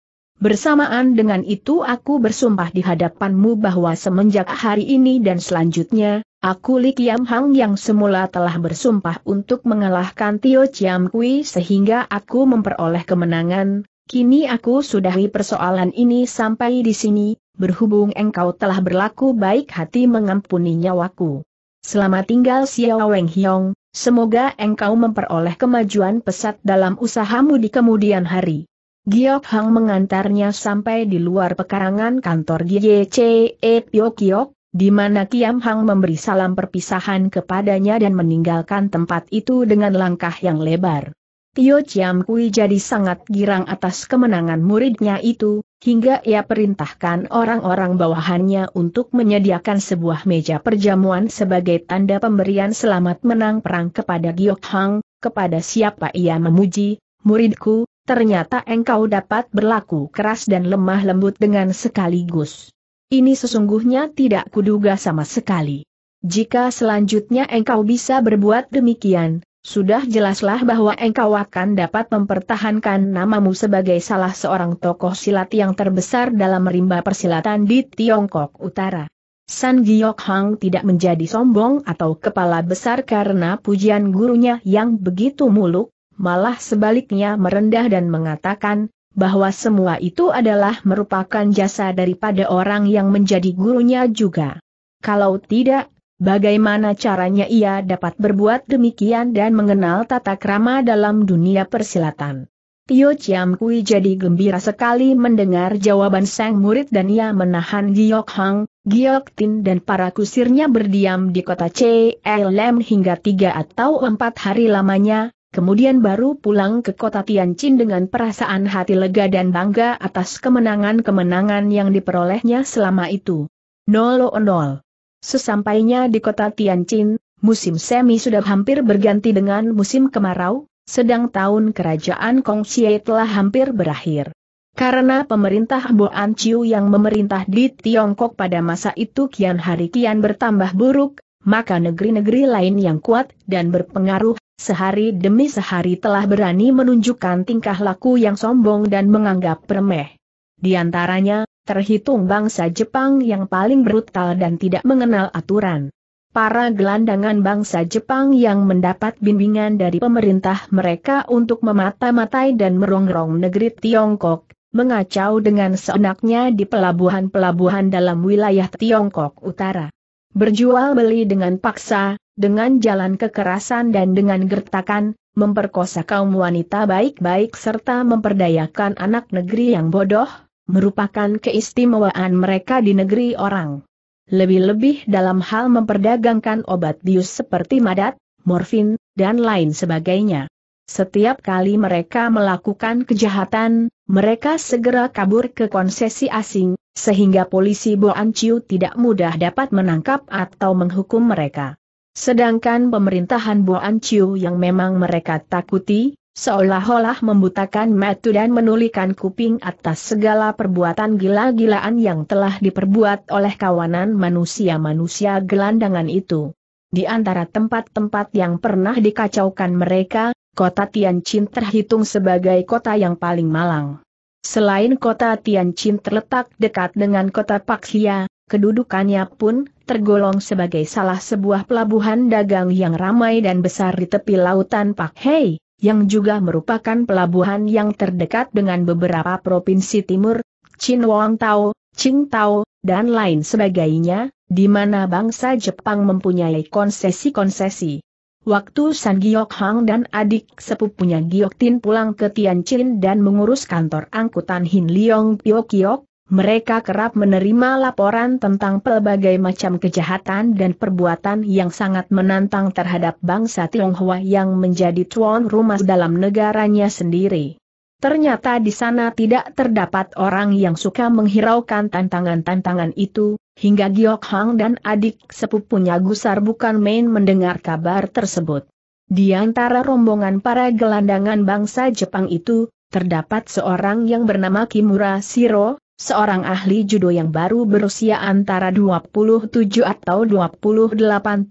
Bersamaan dengan itu aku bersumpah di hadapanmu bahwa semenjak hari ini dan selanjutnya, aku Li Kiam Hang yang semula telah bersumpah untuk mengalahkan Tio Chiam Kui sehingga aku memperoleh kemenangan, kini aku sudahi persoalan ini sampai di sini, berhubung engkau telah berlaku baik hati mengampuni nyawaku. Selamat tinggal Xiao Weng Hiong, semoga engkau memperoleh kemajuan pesat dalam usahamu di kemudian hari. Giok Hang mengantarnya sampai di luar pekarangan kantor GYCE Pyokyo, di mana Kiam Hang memberi salam perpisahan kepadanya dan meninggalkan tempat itu dengan langkah yang lebar. Tio Chiam Kui jadi sangat girang atas kemenangan muridnya itu, hingga ia perintahkan orang-orang bawahannya untuk menyediakan sebuah meja perjamuan sebagai tanda pemberian selamat menang perang kepada Giok Hang, kepada siapa ia memuji, muridku, ternyata engkau dapat berlaku keras dan lemah lembut dengan sekaligus. Ini sesungguhnya tidak kuduga sama sekali. Jika selanjutnya engkau bisa berbuat demikian, sudah jelaslah bahwa engkau akan dapat mempertahankan namamu sebagai salah seorang tokoh silat yang terbesar dalam rimba persilatan di Tiongkok Utara. San Giok Hang tidak menjadi sombong atau kepala besar karena pujian gurunya yang begitu muluk, malah sebaliknya merendah dan mengatakan, bahwa semua itu adalah merupakan jasa daripada orang yang menjadi gurunya juga. Kalau tidak, bagaimana caranya ia dapat berbuat demikian dan mengenal tata krama dalam dunia persilatan? Tio Chiam Kui jadi gembira sekali mendengar jawaban sang murid dan ia menahan Giok Hang, Giok Tin dan para kusirnya berdiam di kota CLM hingga tiga atau empat hari lamanya, kemudian baru pulang ke kota Tianjin dengan perasaan hati lega dan bangga atas kemenangan-kemenangan yang diperolehnya selama itu. nol. Sesampainya di kota Tianjin, musim semi sudah hampir berganti dengan musim kemarau, sedang tahun kerajaan Kongxie telah hampir berakhir. Karena pemerintah Boan Chiu yang memerintah di Tiongkok pada masa itu kian hari kian bertambah buruk, maka negeri-negeri lain yang kuat dan berpengaruh sehari demi sehari telah berani menunjukkan tingkah laku yang sombong dan menganggap remeh. Di antaranya, terhitung bangsa Jepang yang paling brutal dan tidak mengenal aturan. Para gelandangan bangsa Jepang yang mendapat bimbingan dari pemerintah mereka untuk memata-matai dan merongrong negeri Tiongkok, mengacau dengan seenaknya di pelabuhan-pelabuhan dalam wilayah Tiongkok Utara. Berjual beli dengan paksa, dengan jalan kekerasan dan dengan gertakan, memperkosa kaum wanita baik-baik serta memperdayakan anak negeri yang bodoh, merupakan keistimewaan mereka di negeri orang. Lebih-lebih dalam hal memperdagangkan obat bius seperti madat, morfin, dan lain sebagainya. Setiap kali mereka melakukan kejahatan, mereka segera kabur ke konsesi asing, sehingga polisi Boan Chiu tidak mudah dapat menangkap atau menghukum mereka. Sedangkan pemerintahan Boan Chiu yang memang mereka takuti, seolah-olah membutakan mata dan menulikan kuping atas segala perbuatan gila-gilaan yang telah diperbuat oleh kawanan manusia-manusia gelandangan itu. Di antara tempat-tempat yang pernah dikacaukan mereka, kota Tianjin terhitung sebagai kota yang paling malang. Selain kota Tianjin terletak dekat dengan kota Paxia, kedudukannya pun tergolong sebagai salah sebuah pelabuhan dagang yang ramai dan besar di tepi lautan Pakhei, yang juga merupakan pelabuhan yang terdekat dengan beberapa provinsi timur, Chinwang Tao, Qingtao, dan lain sebagainya, di mana bangsa Jepang mempunyai konsesi-konsesi. Waktu San Giok Hang dan adik sepupunya Giok Tin pulang ke Tianjin dan mengurus kantor angkutan Hin Leong Pio Kiok, mereka kerap menerima laporan tentang pelbagai macam kejahatan dan perbuatan yang sangat menantang terhadap bangsa Tionghoa yang menjadi tuan rumah dalam negaranya sendiri. Ternyata di sana tidak terdapat orang yang suka menghiraukan tantangan-tantangan itu, hingga Giok Hang dan adik sepupunya Gusar bukan main mendengar kabar tersebut. Di antara rombongan para gelandangan bangsa Jepang itu, terdapat seorang yang bernama Kimura Shiro, seorang ahli judo yang baru berusia antara 27 atau 28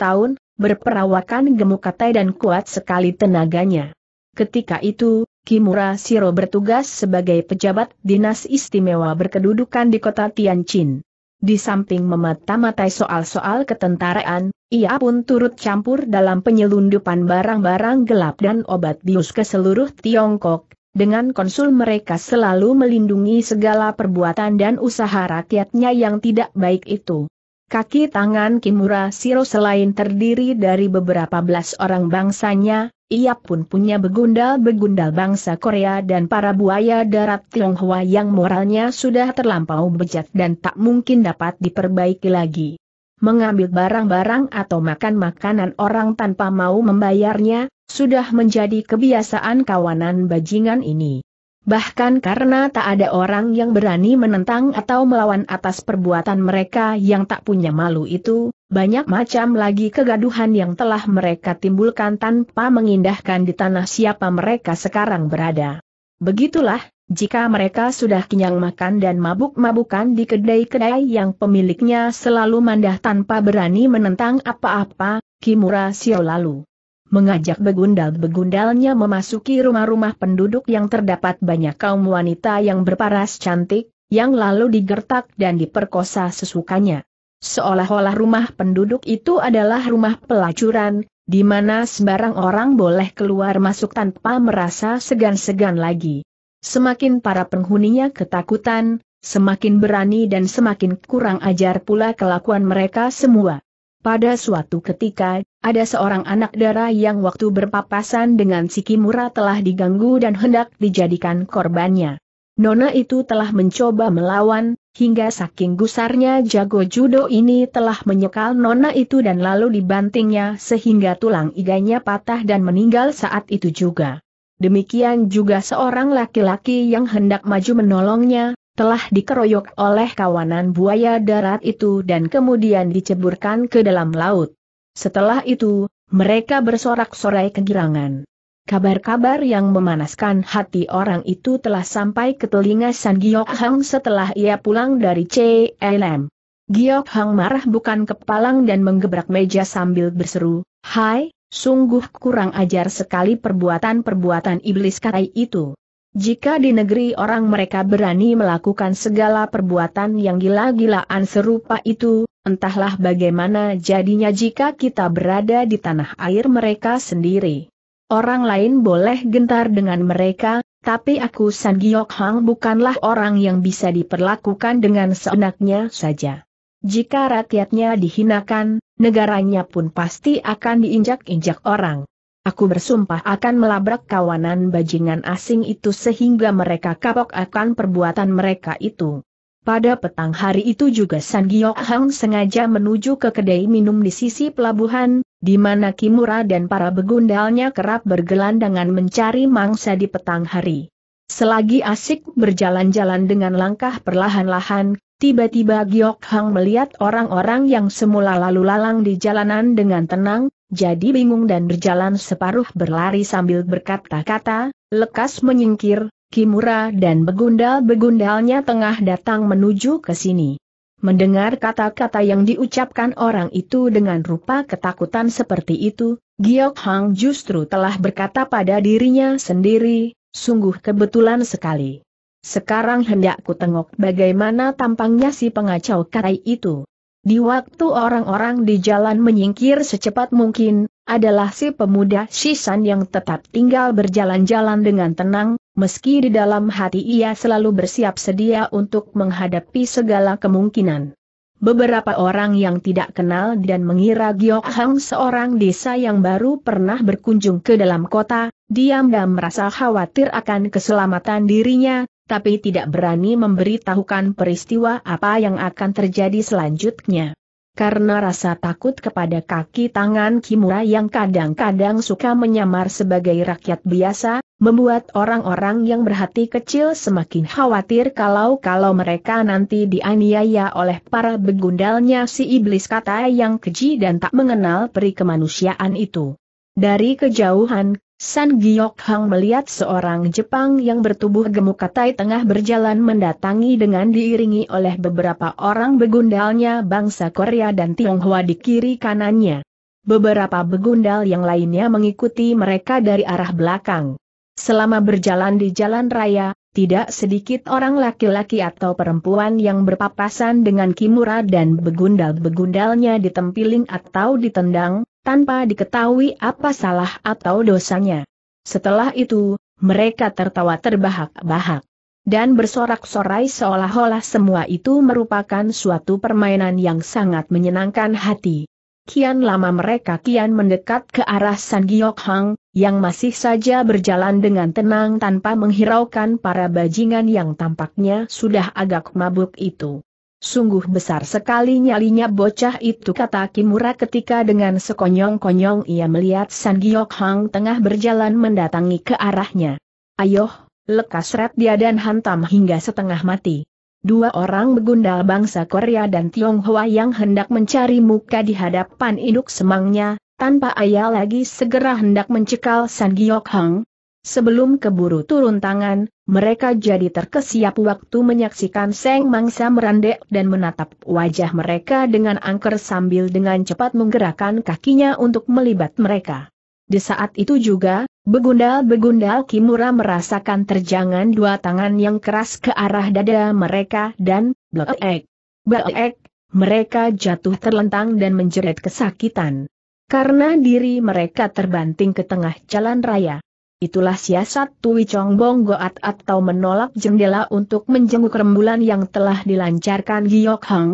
tahun, berperawakan gemuk katai dan kuat sekali tenaganya. Ketika itu, Kimura Shiro bertugas sebagai pejabat dinas istimewa berkedudukan di kota Tianjin. Di samping memata-matai soal-soal ketentaraan, ia pun turut campur dalam penyelundupan barang-barang gelap dan obat bius ke seluruh Tiongkok, dengan konsul mereka selalu melindungi segala perbuatan dan usaha rakyatnya yang tidak baik itu. Kaki tangan Kimura Siro selain terdiri dari beberapa belas orang bangsanya, ia pun punya begundal-begundal bangsa Korea dan para buaya darat Tionghoa yang moralnya sudah terlampau bejat dan tak mungkin dapat diperbaiki lagi. Mengambil barang-barang atau makan makanan orang tanpa mau membayarnya, sudah menjadi kebiasaan kawanan bajingan ini. Bahkan karena tak ada orang yang berani menentang atau melawan atas perbuatan mereka yang tak punya malu itu, banyak macam lagi kegaduhan yang telah mereka timbulkan tanpa mengindahkan di tanah siapa mereka sekarang berada. Begitulah, jika mereka sudah kenyang makan dan mabuk-mabukan di kedai-kedai yang pemiliknya selalu mandah tanpa berani menentang apa-apa, Kimura Sio lalu mengajak begundal-begundalnya memasuki rumah-rumah penduduk yang terdapat banyak kaum wanita yang berparas cantik, yang lalu digertak dan diperkosa sesukanya. Seolah-olah rumah penduduk itu adalah rumah pelacuran, di mana sembarang orang boleh keluar masuk tanpa merasa segan-segan lagi. Semakin para penghuninya ketakutan, semakin berani dan semakin kurang ajar pula kelakuan mereka semua. Pada suatu ketika, ada seorang anak dara yang waktu berpapasan dengan si Kimura telah diganggu dan hendak dijadikan korbannya. Nona itu telah mencoba melawan, hingga saking gusarnya jago judo ini telah menyekal Nona itu dan lalu dibantingnya sehingga tulang iganya patah dan meninggal saat itu juga. Demikian juga seorang laki-laki yang hendak maju menolongnya, telah dikeroyok oleh kawanan buaya darat itu dan kemudian diceburkan ke dalam laut. Setelah itu, mereka bersorak-sorai kegirangan. Kabar-kabar yang memanaskan hati orang itu telah sampai ke telinga San Giok Hang setelah ia pulang dari CLM. Giok Hang marah bukan kepalang dan menggebrak meja sambil berseru, Hai, sungguh kurang ajar sekali perbuatan-perbuatan iblis karai itu. Jika di negeri orang mereka berani melakukan segala perbuatan yang gila-gilaan serupa itu, entahlah bagaimana jadinya jika kita berada di tanah air mereka sendiri. Orang lain boleh gentar dengan mereka, tapi aku San Giok Hang bukanlah orang yang bisa diperlakukan dengan seenaknya saja. Jika rakyatnya dihinakan, negaranya pun pasti akan diinjak-injak orang. Aku bersumpah akan melabrak kawanan bajingan asing itu sehingga mereka kapok akan perbuatan mereka itu. Pada petang hari itu juga San Giok Hang sengaja menuju ke kedai minum di sisi pelabuhan, di mana Kimura dan para begundalnya kerap bergelandangan mencari mangsa di petang hari. Selagi asik berjalan-jalan dengan langkah perlahan-lahan, tiba-tiba Giok Hang melihat orang-orang yang semula lalu lalang di jalanan dengan tenang, jadi bingung dan berjalan separuh berlari sambil berkata-kata, lekas menyingkir, Kimura dan begundal-begundalnya tengah datang menuju ke sini. Mendengar kata-kata yang diucapkan orang itu dengan rupa ketakutan seperti itu, Giok Hang justru telah berkata pada dirinya sendiri, sungguh kebetulan sekali. Sekarang hendak ku tengok bagaimana tampangnya si pengacau karai itu. Di waktu orang-orang di jalan menyingkir secepat mungkin, adalah si pemuda Shisan yang tetap tinggal berjalan-jalan dengan tenang, meski di dalam hati ia selalu bersiap sedia untuk menghadapi segala kemungkinan. Beberapa orang yang tidak kenal dan mengira Giok Hang seorang desa yang baru pernah berkunjung ke dalam kota, diam-diam merasa khawatir akan keselamatan dirinya, tapi tidak berani memberitahukan peristiwa apa yang akan terjadi selanjutnya. Karena rasa takut kepada kaki tangan Kimura yang kadang-kadang suka menyamar sebagai rakyat biasa, membuat orang-orang yang berhati kecil semakin khawatir kalau-kalau mereka nanti dianiaya oleh para begundalnya si iblis kata yang keji dan tak mengenal peri kemanusiaan itu. Dari kejauhan, San Giok Hang melihat seorang Jepang yang bertubuh gemuk katai tengah berjalan mendatangi dengan diiringi oleh beberapa orang begundalnya bangsa Korea dan Tionghoa di kiri kanannya. Beberapa begundal yang lainnya mengikuti mereka dari arah belakang. Selama berjalan di jalan raya, tidak sedikit orang laki-laki atau perempuan yang berpapasan dengan kimura dan begundal-begundalnya ditempiling atau ditendang, tanpa diketahui apa salah atau dosanya. Setelah itu, mereka tertawa terbahak-bahak. Dan bersorak-sorai seolah-olah semua itu merupakan suatu permainan yang sangat menyenangkan hati. Kian lama mereka kian mendekat ke arah San Giok Hang, yang masih saja berjalan dengan tenang tanpa menghiraukan para bajingan yang tampaknya sudah agak mabuk itu. Sungguh besar sekali nyalinya bocah itu kata Kimura ketika dengan sekonyong-konyong ia melihat San Giok Hang tengah berjalan mendatangi ke arahnya. Ayoh, lekas ret dia dan hantam hingga setengah mati. Dua orang begundal bangsa Korea dan Tionghoa yang hendak mencari muka di hadapan induk semangnya, tanpa ayah lagi segera hendak mencekal San Giok Hang. Sebelum keburu turun tangan, mereka jadi terkesiap waktu menyaksikan Seng Mangsa merandek dan menatap wajah mereka dengan angker sambil dengan cepat menggerakkan kakinya untuk melibat mereka. Di saat itu juga, begundal-begundal Kimura merasakan terjangan dua tangan yang keras ke arah dada mereka dan, bleek, bleek, mereka jatuh terlentang dan menjerit kesakitan. Karena diri mereka terbanting ke tengah jalan raya. Itulah siasat Tui Chong Bong Goat atau menolak jendela untuk menjenguk rembulan yang telah dilancarkan Giok Hang.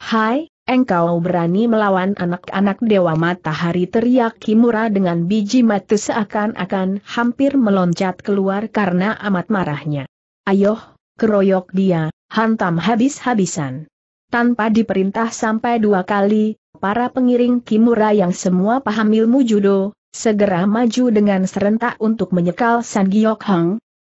Hai, engkau berani melawan anak-anak Dewa Matahari teriak Kimura dengan biji mata seakan-akan hampir meloncat keluar karena amat marahnya. Ayo, keroyok dia, hantam habis-habisan. Tanpa diperintah sampai dua kali, para pengiring Kimura yang semua paham ilmu judo, segera maju dengan serentak untuk menyekal San Giok Hang.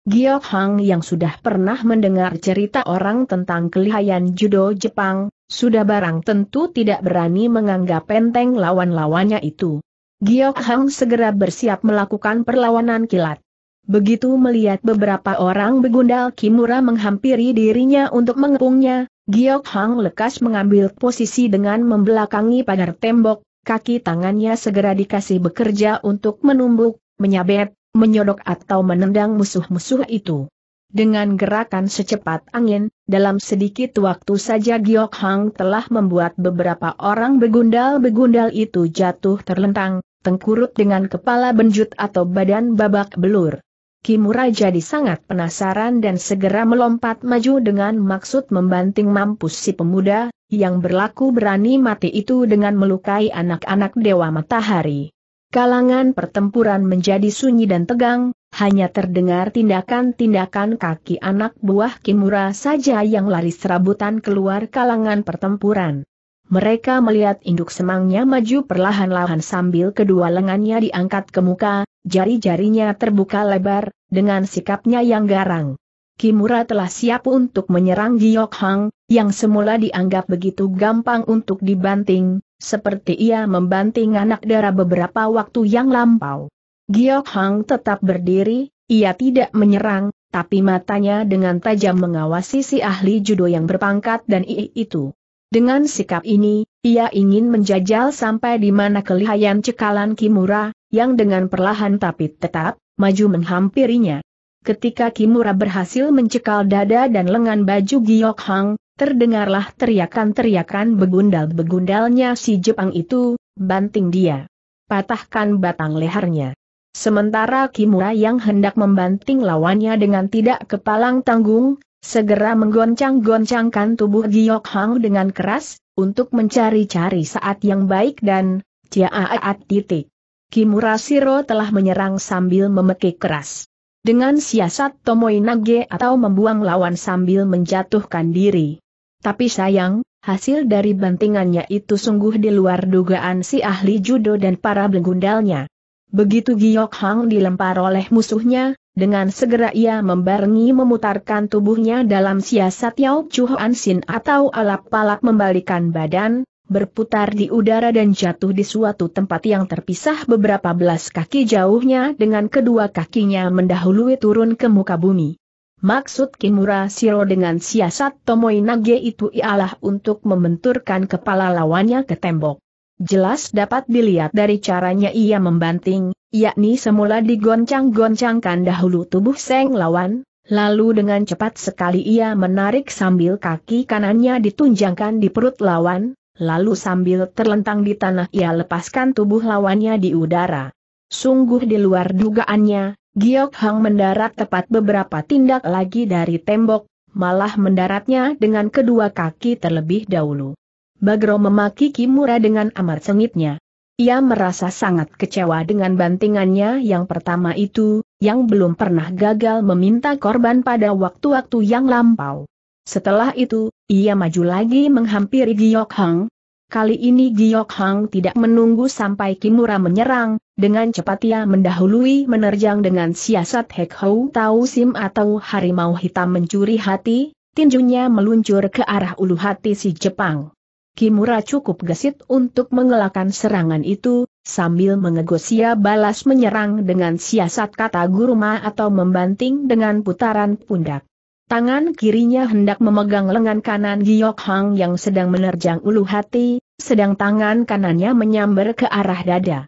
Giok Hang yang sudah pernah mendengar cerita orang tentang kelihayan judo Jepang, sudah barang tentu tidak berani menganggap penting lawan-lawannya itu. Giok Hang segera bersiap melakukan perlawanan kilat. Begitu melihat beberapa orang begundal Kimura menghampiri dirinya untuk mengepungnya, Giok Hang lekas mengambil posisi dengan membelakangi pagar tembok, kaki tangannya segera dikasih bekerja untuk menumbuk, menyabet, menyodok atau menendang musuh-musuh itu. Dengan gerakan secepat angin, dalam sedikit waktu saja Giok Hang telah membuat beberapa orang begundal-begundal itu jatuh terlentang, tengkurut dengan kepala benjut atau badan babak belur. Kimura jadi sangat penasaran dan segera melompat maju dengan maksud membanting mampus si pemuda, yang berlaku berani mati itu dengan melukai anak-anak Dewa Matahari. Kalangan pertempuran menjadi sunyi dan tegang, hanya terdengar tindakan-tindakan kaki anak buah Kimura saja yang lari serabutan keluar kalangan pertempuran. Mereka melihat induk semangnya maju perlahan-lahan sambil kedua lengannya diangkat ke muka, jari-jarinya terbuka lebar, dengan sikapnya yang garang. Kimura telah siap untuk menyerang Giok Hang, yang semula dianggap begitu gampang untuk dibanting, seperti ia membanting anak darah beberapa waktu yang lampau. Giok Hang tetap berdiri, ia tidak menyerang, tapi matanya dengan tajam mengawasi si ahli judo yang berpangkat dan ii itu. Dengan sikap ini, ia ingin menjajal sampai di mana kelihayan cekalan Kimura, yang dengan perlahan tapi tetap, maju menghampirinya. Ketika Kimura berhasil mencekal dada dan lengan baju Giok Hang, terdengarlah teriakan-teriakan begundal-begundalnya si Jepang itu, banting dia. Patahkan batang lehernya. Sementara Kimura yang hendak membanting lawannya dengan tidak kepalang tanggung, segera menggoncang-goncangkan tubuh Giok Hang dengan keras, untuk mencari-cari saat yang baik dan, ciaat titik. Kimura Kimurasiro telah menyerang sambil memekik keras. Dengan siasat Tomoinage atau membuang lawan sambil menjatuhkan diri. Tapi sayang, hasil dari bantingannya itu sungguh di luar dugaan si ahli judo dan para begundalnya. Begitu Giyok Hang dilempar oleh musuhnya, dengan segera ia membarengi memutarkan tubuhnya dalam siasat Yau Chuhuan Sin atau alap-alap membalikan badan, berputar di udara dan jatuh di suatu tempat yang terpisah beberapa belas kaki jauhnya dengan kedua kakinya mendahului turun ke muka bumi. Maksud Kimura Shiro dengan siasat Tomoi Nage itu ialah untuk membenturkan kepala lawannya ke tembok. Jelas dapat dilihat dari caranya ia membanting, yakni semula digoncang-goncangkan dahulu tubuh seng lawan, lalu dengan cepat sekali ia menarik sambil kaki kanannya ditunjangkan di perut lawan, lalu sambil terlentang di tanah ia lepaskan tubuh lawannya di udara. Sungguh di luar dugaannya, Giok Hang mendarat tepat beberapa tindak lagi dari tembok, malah mendaratnya dengan kedua kaki terlebih dahulu. Bagro memaki Kimura dengan amar sengitnya. Ia merasa sangat kecewa dengan bantingannya yang pertama itu, yang belum pernah gagal meminta korban pada waktu-waktu yang lampau. Setelah itu, ia maju lagi menghampiri Giok Hang. Kali ini Giok Hang tidak menunggu sampai Kimura menyerang, dengan cepat ia mendahului menerjang dengan siasat Hek Hou Tau Sim atau Harimau Hitam mencuri hati, tinjunya meluncur ke arah ulu hati si Jepang. Kimura cukup gesit untuk mengelakkan serangan itu, sambil mengegosia balas menyerang dengan siasat kata guruma atau membanting dengan putaran pundak. Tangan kirinya hendak memegang lengan kanan Giok Hang yang sedang menerjang ulu hati, sedang tangan kanannya menyambar ke arah dada.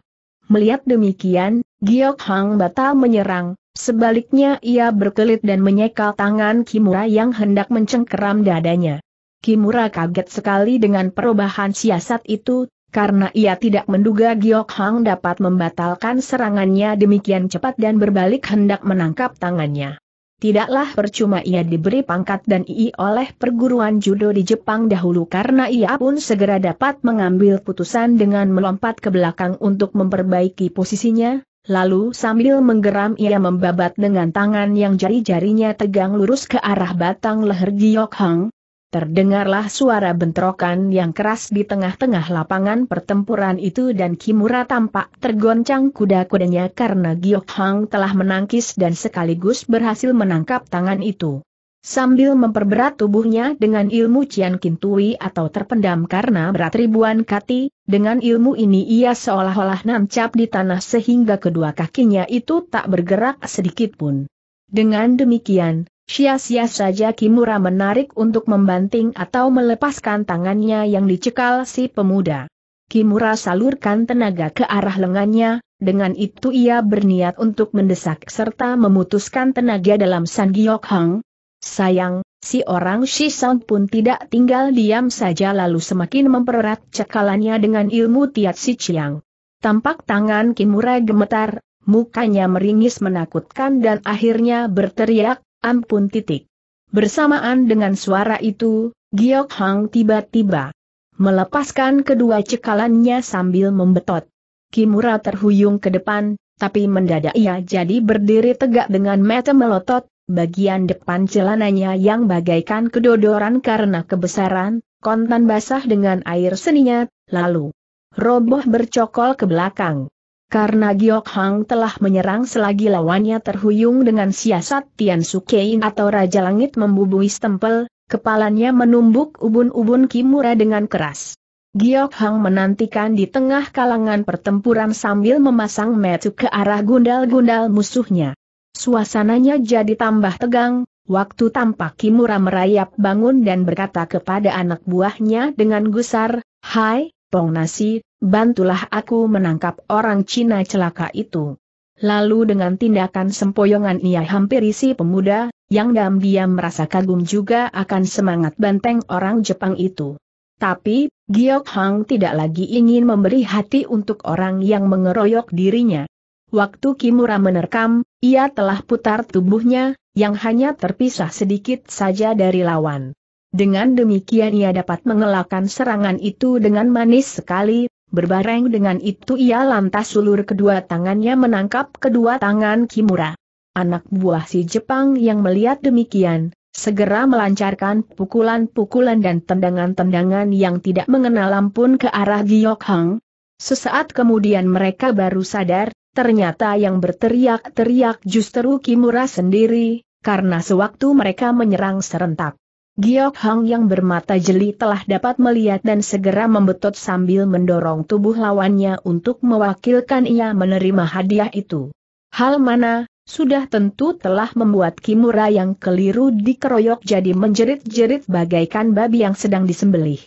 Melihat demikian, Giok Hang batal menyerang, sebaliknya ia berkelit dan menyekal tangan Kimura yang hendak mencengkeram dadanya. Kimura kaget sekali dengan perubahan siasat itu, karena ia tidak menduga Giok Hang dapat membatalkan serangannya demikian cepat dan berbalik hendak menangkap tangannya. Tidaklah percuma ia diberi pangkat dan II oleh perguruan judo di Jepang dahulu karena ia pun segera dapat mengambil putusan dengan melompat ke belakang untuk memperbaiki posisinya, lalu sambil menggeram ia membabat dengan tangan yang jari-jarinya tegang lurus ke arah batang leher Jiokhang. Hang, Terdengarlah suara bentrokan yang keras di tengah-tengah lapangan pertempuran itu dan Kimura tampak tergoncang kuda-kudanya karena Giok Hang telah menangkis dan sekaligus berhasil menangkap tangan itu. Sambil memperberat tubuhnya dengan ilmu Cian Kintui atau terpendam karena berat ribuan kati, dengan ilmu ini ia seolah-olah nancap di tanah sehingga kedua kakinya itu tak bergerak sedikit pun. Dengan demikian, Sia-sia saja Kimura menarik untuk membanting atau melepaskan tangannya yang dicekal si pemuda. Kimura salurkan tenaga ke arah lengannya, dengan itu ia berniat untuk mendesak serta memutuskan tenaga dalam San Hang. Sayang, si orang Shisang pun tidak tinggal diam saja lalu semakin mempererat cekalannya dengan ilmu Tiat Si Chiang. Tampak tangan Kimura gemetar, mukanya meringis menakutkan dan akhirnya berteriak, Ampun titik. Bersamaan dengan suara itu, Giok Hang tiba-tiba melepaskan kedua cekalannya sambil membetot. Kimura terhuyung ke depan, tapi mendadak ia jadi berdiri tegak dengan mata melotot, bagian depan celananya yang bagaikan kedodoran karena kebesaran, kontan basah dengan air seninya, lalu roboh bercokol ke belakang. Karena Giok Hang telah menyerang selagi lawannya terhuyung dengan siasat Tian Sukein atau Raja Langit membubui stempel, kepalanya menumbuk ubun-ubun Kimura dengan keras. Giok Hang menantikan di tengah kalangan pertempuran sambil memasang metu ke arah gundal-gundal musuhnya. Suasananya jadi tambah tegang, waktu tampak Kimura merayap bangun dan berkata kepada anak buahnya dengan gusar, Hai, Pong Nasi, bantulah aku menangkap orang Cina celaka itu. Lalu dengan tindakan sempoyongan ia hampir isi pemuda, yang diam-diam merasa kagum juga akan semangat banteng orang Jepang itu. Tapi, Giok Hang tidak lagi ingin memberi hati untuk orang yang mengeroyok dirinya. Waktu Kimura menerkam, ia telah putar tubuhnya, yang hanya terpisah sedikit saja dari lawan. Dengan demikian ia dapat mengelakkan serangan itu dengan manis sekali, Berbareng dengan itu ia lantas sulur kedua tangannya menangkap kedua tangan Kimura. Anak buah si Jepang yang melihat demikian, segera melancarkan pukulan-pukulan dan tendangan-tendangan yang tidak mengenal ampun ke arah Giok Hang. Sesaat kemudian mereka baru sadar, ternyata yang berteriak-teriak justru Kimura sendiri, karena sewaktu mereka menyerang serentak. Giok Hang yang bermata jeli telah dapat melihat dan segera membetot sambil mendorong tubuh lawannya untuk mewakilkan ia menerima hadiah itu. Hal mana, sudah tentu telah membuat Kimura yang keliru dikeroyok jadi menjerit-jerit bagaikan babi yang sedang disembelih.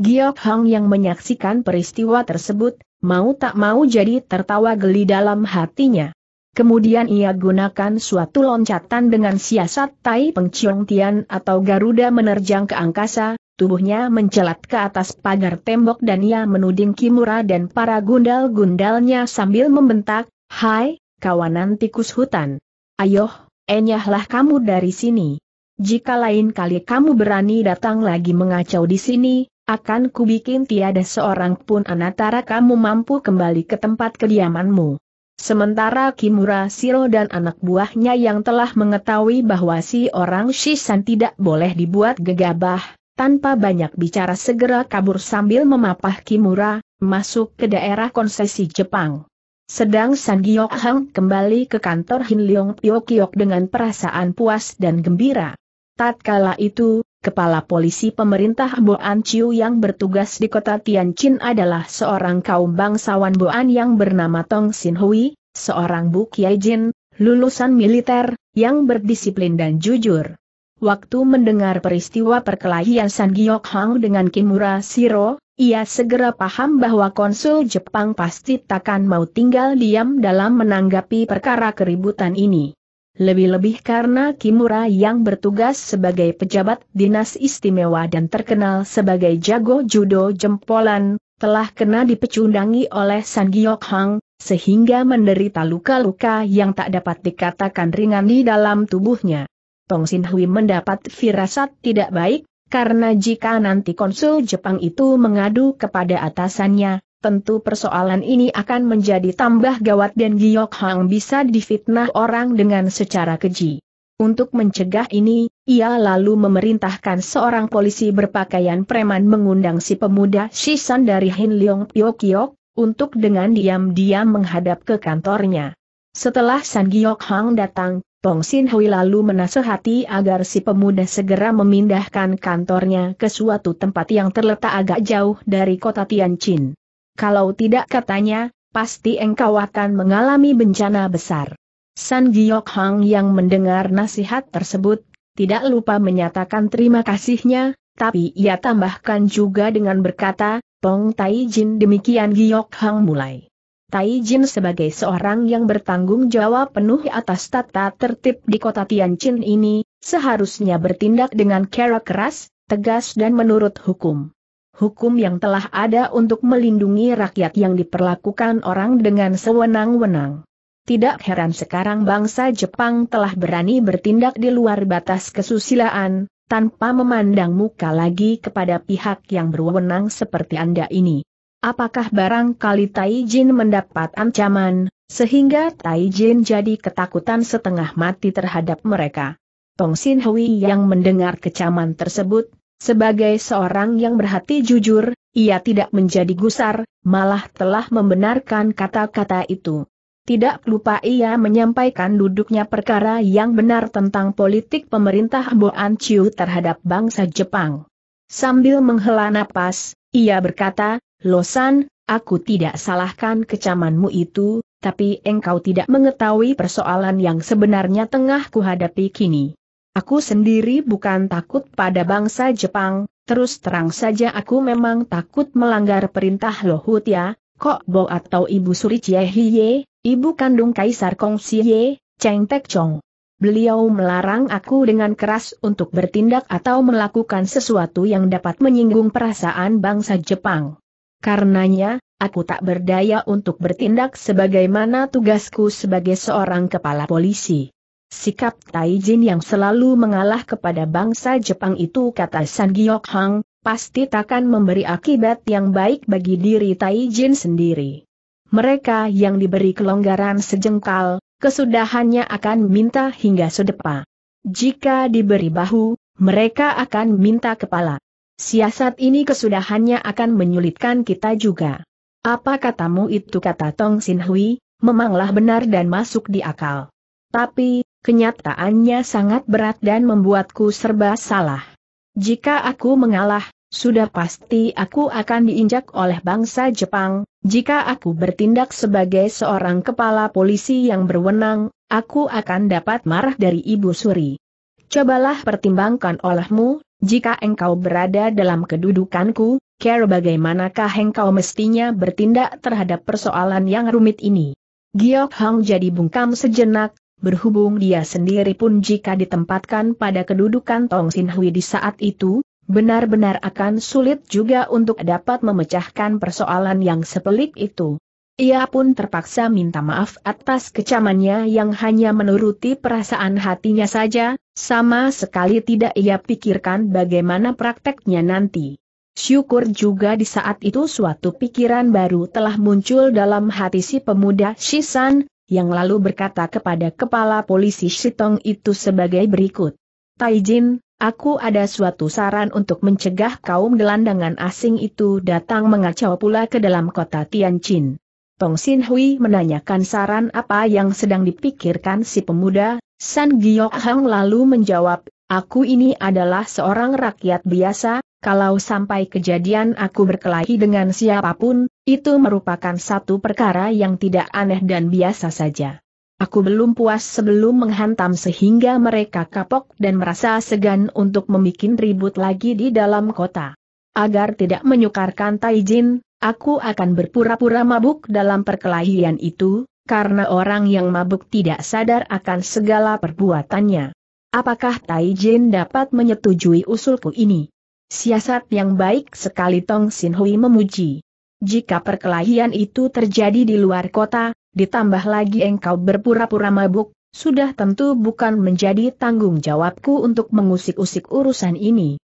Giok Hang yang menyaksikan peristiwa tersebut, mau tak mau jadi tertawa geli dalam hatinya. Kemudian ia gunakan suatu loncatan dengan siasat Tai Peng Chiong Tian atau Garuda menerjang ke angkasa, tubuhnya mencelat ke atas pagar tembok dan ia menuding Kimura dan para gundal-gundalnya sambil membentak, Hai, kawanan tikus hutan. Ayoh, enyahlah kamu dari sini. Jika lain kali kamu berani datang lagi mengacau di sini, akan kubikin tiada seorang pun anatara kamu mampu kembali ke tempat kediamanmu. Sementara Kimura Siro dan anak buahnya yang telah mengetahui bahwa si orang Shishan tidak boleh dibuat gegabah, tanpa banyak bicara segera kabur sambil memapah Kimura, masuk ke daerah konsesi Jepang. Sedang San Giok Hang kembali ke kantor Hin Leong Pio Kiok dengan perasaan puas dan gembira. Tatkala itu, Kepala Polisi Pemerintah Boan Chiu yang bertugas di kota Tianjin adalah seorang kaum bangsawan Boan yang bernama Tong Sin seorang Buk Yajin, lulusan militer, yang berdisiplin dan jujur. Waktu mendengar peristiwa perkelahian San Giok Hang dengan Kimura Siro, ia segera paham bahwa konsul Jepang pasti takkan mau tinggal diam dalam menanggapi perkara keributan ini. Lebih-lebih karena Kimura yang bertugas sebagai pejabat dinas istimewa dan terkenal sebagai jago judo jempolan, telah kena dipecundangi oleh San Giok Hang, sehingga menderita luka-luka yang tak dapat dikatakan ringan di dalam tubuhnya. Tong Sin Hui mendapat firasat tidak baik, karena jika nanti konsul Jepang itu mengadu kepada atasannya, tentu persoalan ini akan menjadi tambah gawat dan Giok Hang bisa difitnah orang dengan secara keji. Untuk mencegah ini, ia lalu memerintahkan seorang polisi berpakaian preman mengundang si pemuda Shisan dari Hin Leong untuk dengan diam-diam menghadap ke kantornya. Setelah San Giok Hang datang, Tong Sin Hui lalu menasehati agar si pemuda segera memindahkan kantornya ke suatu tempat yang terletak agak jauh dari kota Tianjin. Kalau tidak katanya, pasti engkau akan mengalami bencana besar. San Giok Hang yang mendengar nasihat tersebut, tidak lupa menyatakan terima kasihnya, tapi ia tambahkan juga dengan berkata, Pong Tai Jin demikian Giok Hang mulai. Tai Jin sebagai seorang yang bertanggung jawab penuh atas tata tertib di kota Tianjin ini, seharusnya bertindak dengan cara keras, tegas dan menurut hukum hukum yang telah ada untuk melindungi rakyat yang diperlakukan orang dengan sewenang-wenang. Tidak heran sekarang bangsa Jepang telah berani bertindak di luar batas kesusilaan, tanpa memandang muka lagi kepada pihak yang berwenang seperti Anda ini. Apakah barangkali Taijin mendapat ancaman, sehingga Taijin jadi ketakutan setengah mati terhadap mereka? Tong Sin Hui yang mendengar kecaman tersebut, sebagai seorang yang berhati jujur, ia tidak menjadi gusar, malah telah membenarkan kata-kata itu. Tidak lupa ia menyampaikan duduknya perkara yang benar tentang politik pemerintah Boan Chiu terhadap bangsa Jepang. Sambil menghela napas, ia berkata, Losan, aku tidak salahkan kecamanmu itu, tapi engkau tidak mengetahui persoalan yang sebenarnya tengah kuhadapi kini. Aku sendiri bukan takut pada bangsa Jepang, terus terang saja aku memang takut melanggar perintah Lohut ya. Kok Bo atau Ibu Suri Chiehiye, Ibu Kandung Kaisar Kong Siye, Cheng Tek Chong. Beliau melarang aku dengan keras untuk bertindak atau melakukan sesuatu yang dapat menyinggung perasaan bangsa Jepang. Karenanya, aku tak berdaya untuk bertindak sebagaimana tugasku sebagai seorang kepala polisi. Sikap Taijin yang selalu mengalah kepada bangsa Jepang itu kata San Giok Hang, pasti takkan memberi akibat yang baik bagi diri Taijin sendiri. Mereka yang diberi kelonggaran sejengkal, kesudahannya akan minta hingga sedepa. Jika diberi bahu, mereka akan minta kepala. Siasat ini kesudahannya akan menyulitkan kita juga. Apa katamu itu kata Tong Sin Hui, memanglah benar dan masuk di akal. Tapi, kenyataannya sangat berat dan membuatku serba salah. Jika aku mengalah, sudah pasti aku akan diinjak oleh bangsa Jepang, jika aku bertindak sebagai seorang kepala polisi yang berwenang, aku akan dapat marah dari Ibu Suri. Cobalah pertimbangkan olehmu, jika engkau berada dalam kedudukanku, care bagaimanakah engkau mestinya bertindak terhadap persoalan yang rumit ini. Giok Hong jadi bungkam sejenak, berhubung dia sendiri pun jika ditempatkan pada kedudukan Tong Sin Hui di saat itu, benar-benar akan sulit juga untuk dapat memecahkan persoalan yang sepelik itu. Ia pun terpaksa minta maaf atas kecamannya yang hanya menuruti perasaan hatinya saja, sama sekali tidak ia pikirkan bagaimana prakteknya nanti. Syukur juga di saat itu suatu pikiran baru telah muncul dalam hati si pemuda Shisan, yang lalu berkata kepada kepala polisi Shitong itu sebagai berikut. Taijin, aku ada suatu saran untuk mencegah kaum gelandangan asing itu datang mengacau pula ke dalam kota Tianjin. Tong Sin Hui menanyakan saran apa yang sedang dipikirkan si pemuda, San Giok Hang lalu menjawab, aku ini adalah seorang rakyat biasa, kalau sampai kejadian aku berkelahi dengan siapapun, itu merupakan satu perkara yang tidak aneh dan biasa saja. Aku belum puas sebelum menghantam sehingga mereka kapok dan merasa segan untuk membuat ribut lagi di dalam kota. Agar tidak menyukarkan Taijin, aku akan berpura-pura mabuk dalam perkelahian itu, karena orang yang mabuk tidak sadar akan segala perbuatannya. Apakah Taijin dapat menyetujui usulku ini? Siasat yang baik sekali Tong Sin Hui memuji. Jika perkelahian itu terjadi di luar kota, ditambah lagi engkau berpura-pura mabuk, sudah tentu bukan menjadi tanggung jawabku untuk mengusik-usik urusan ini.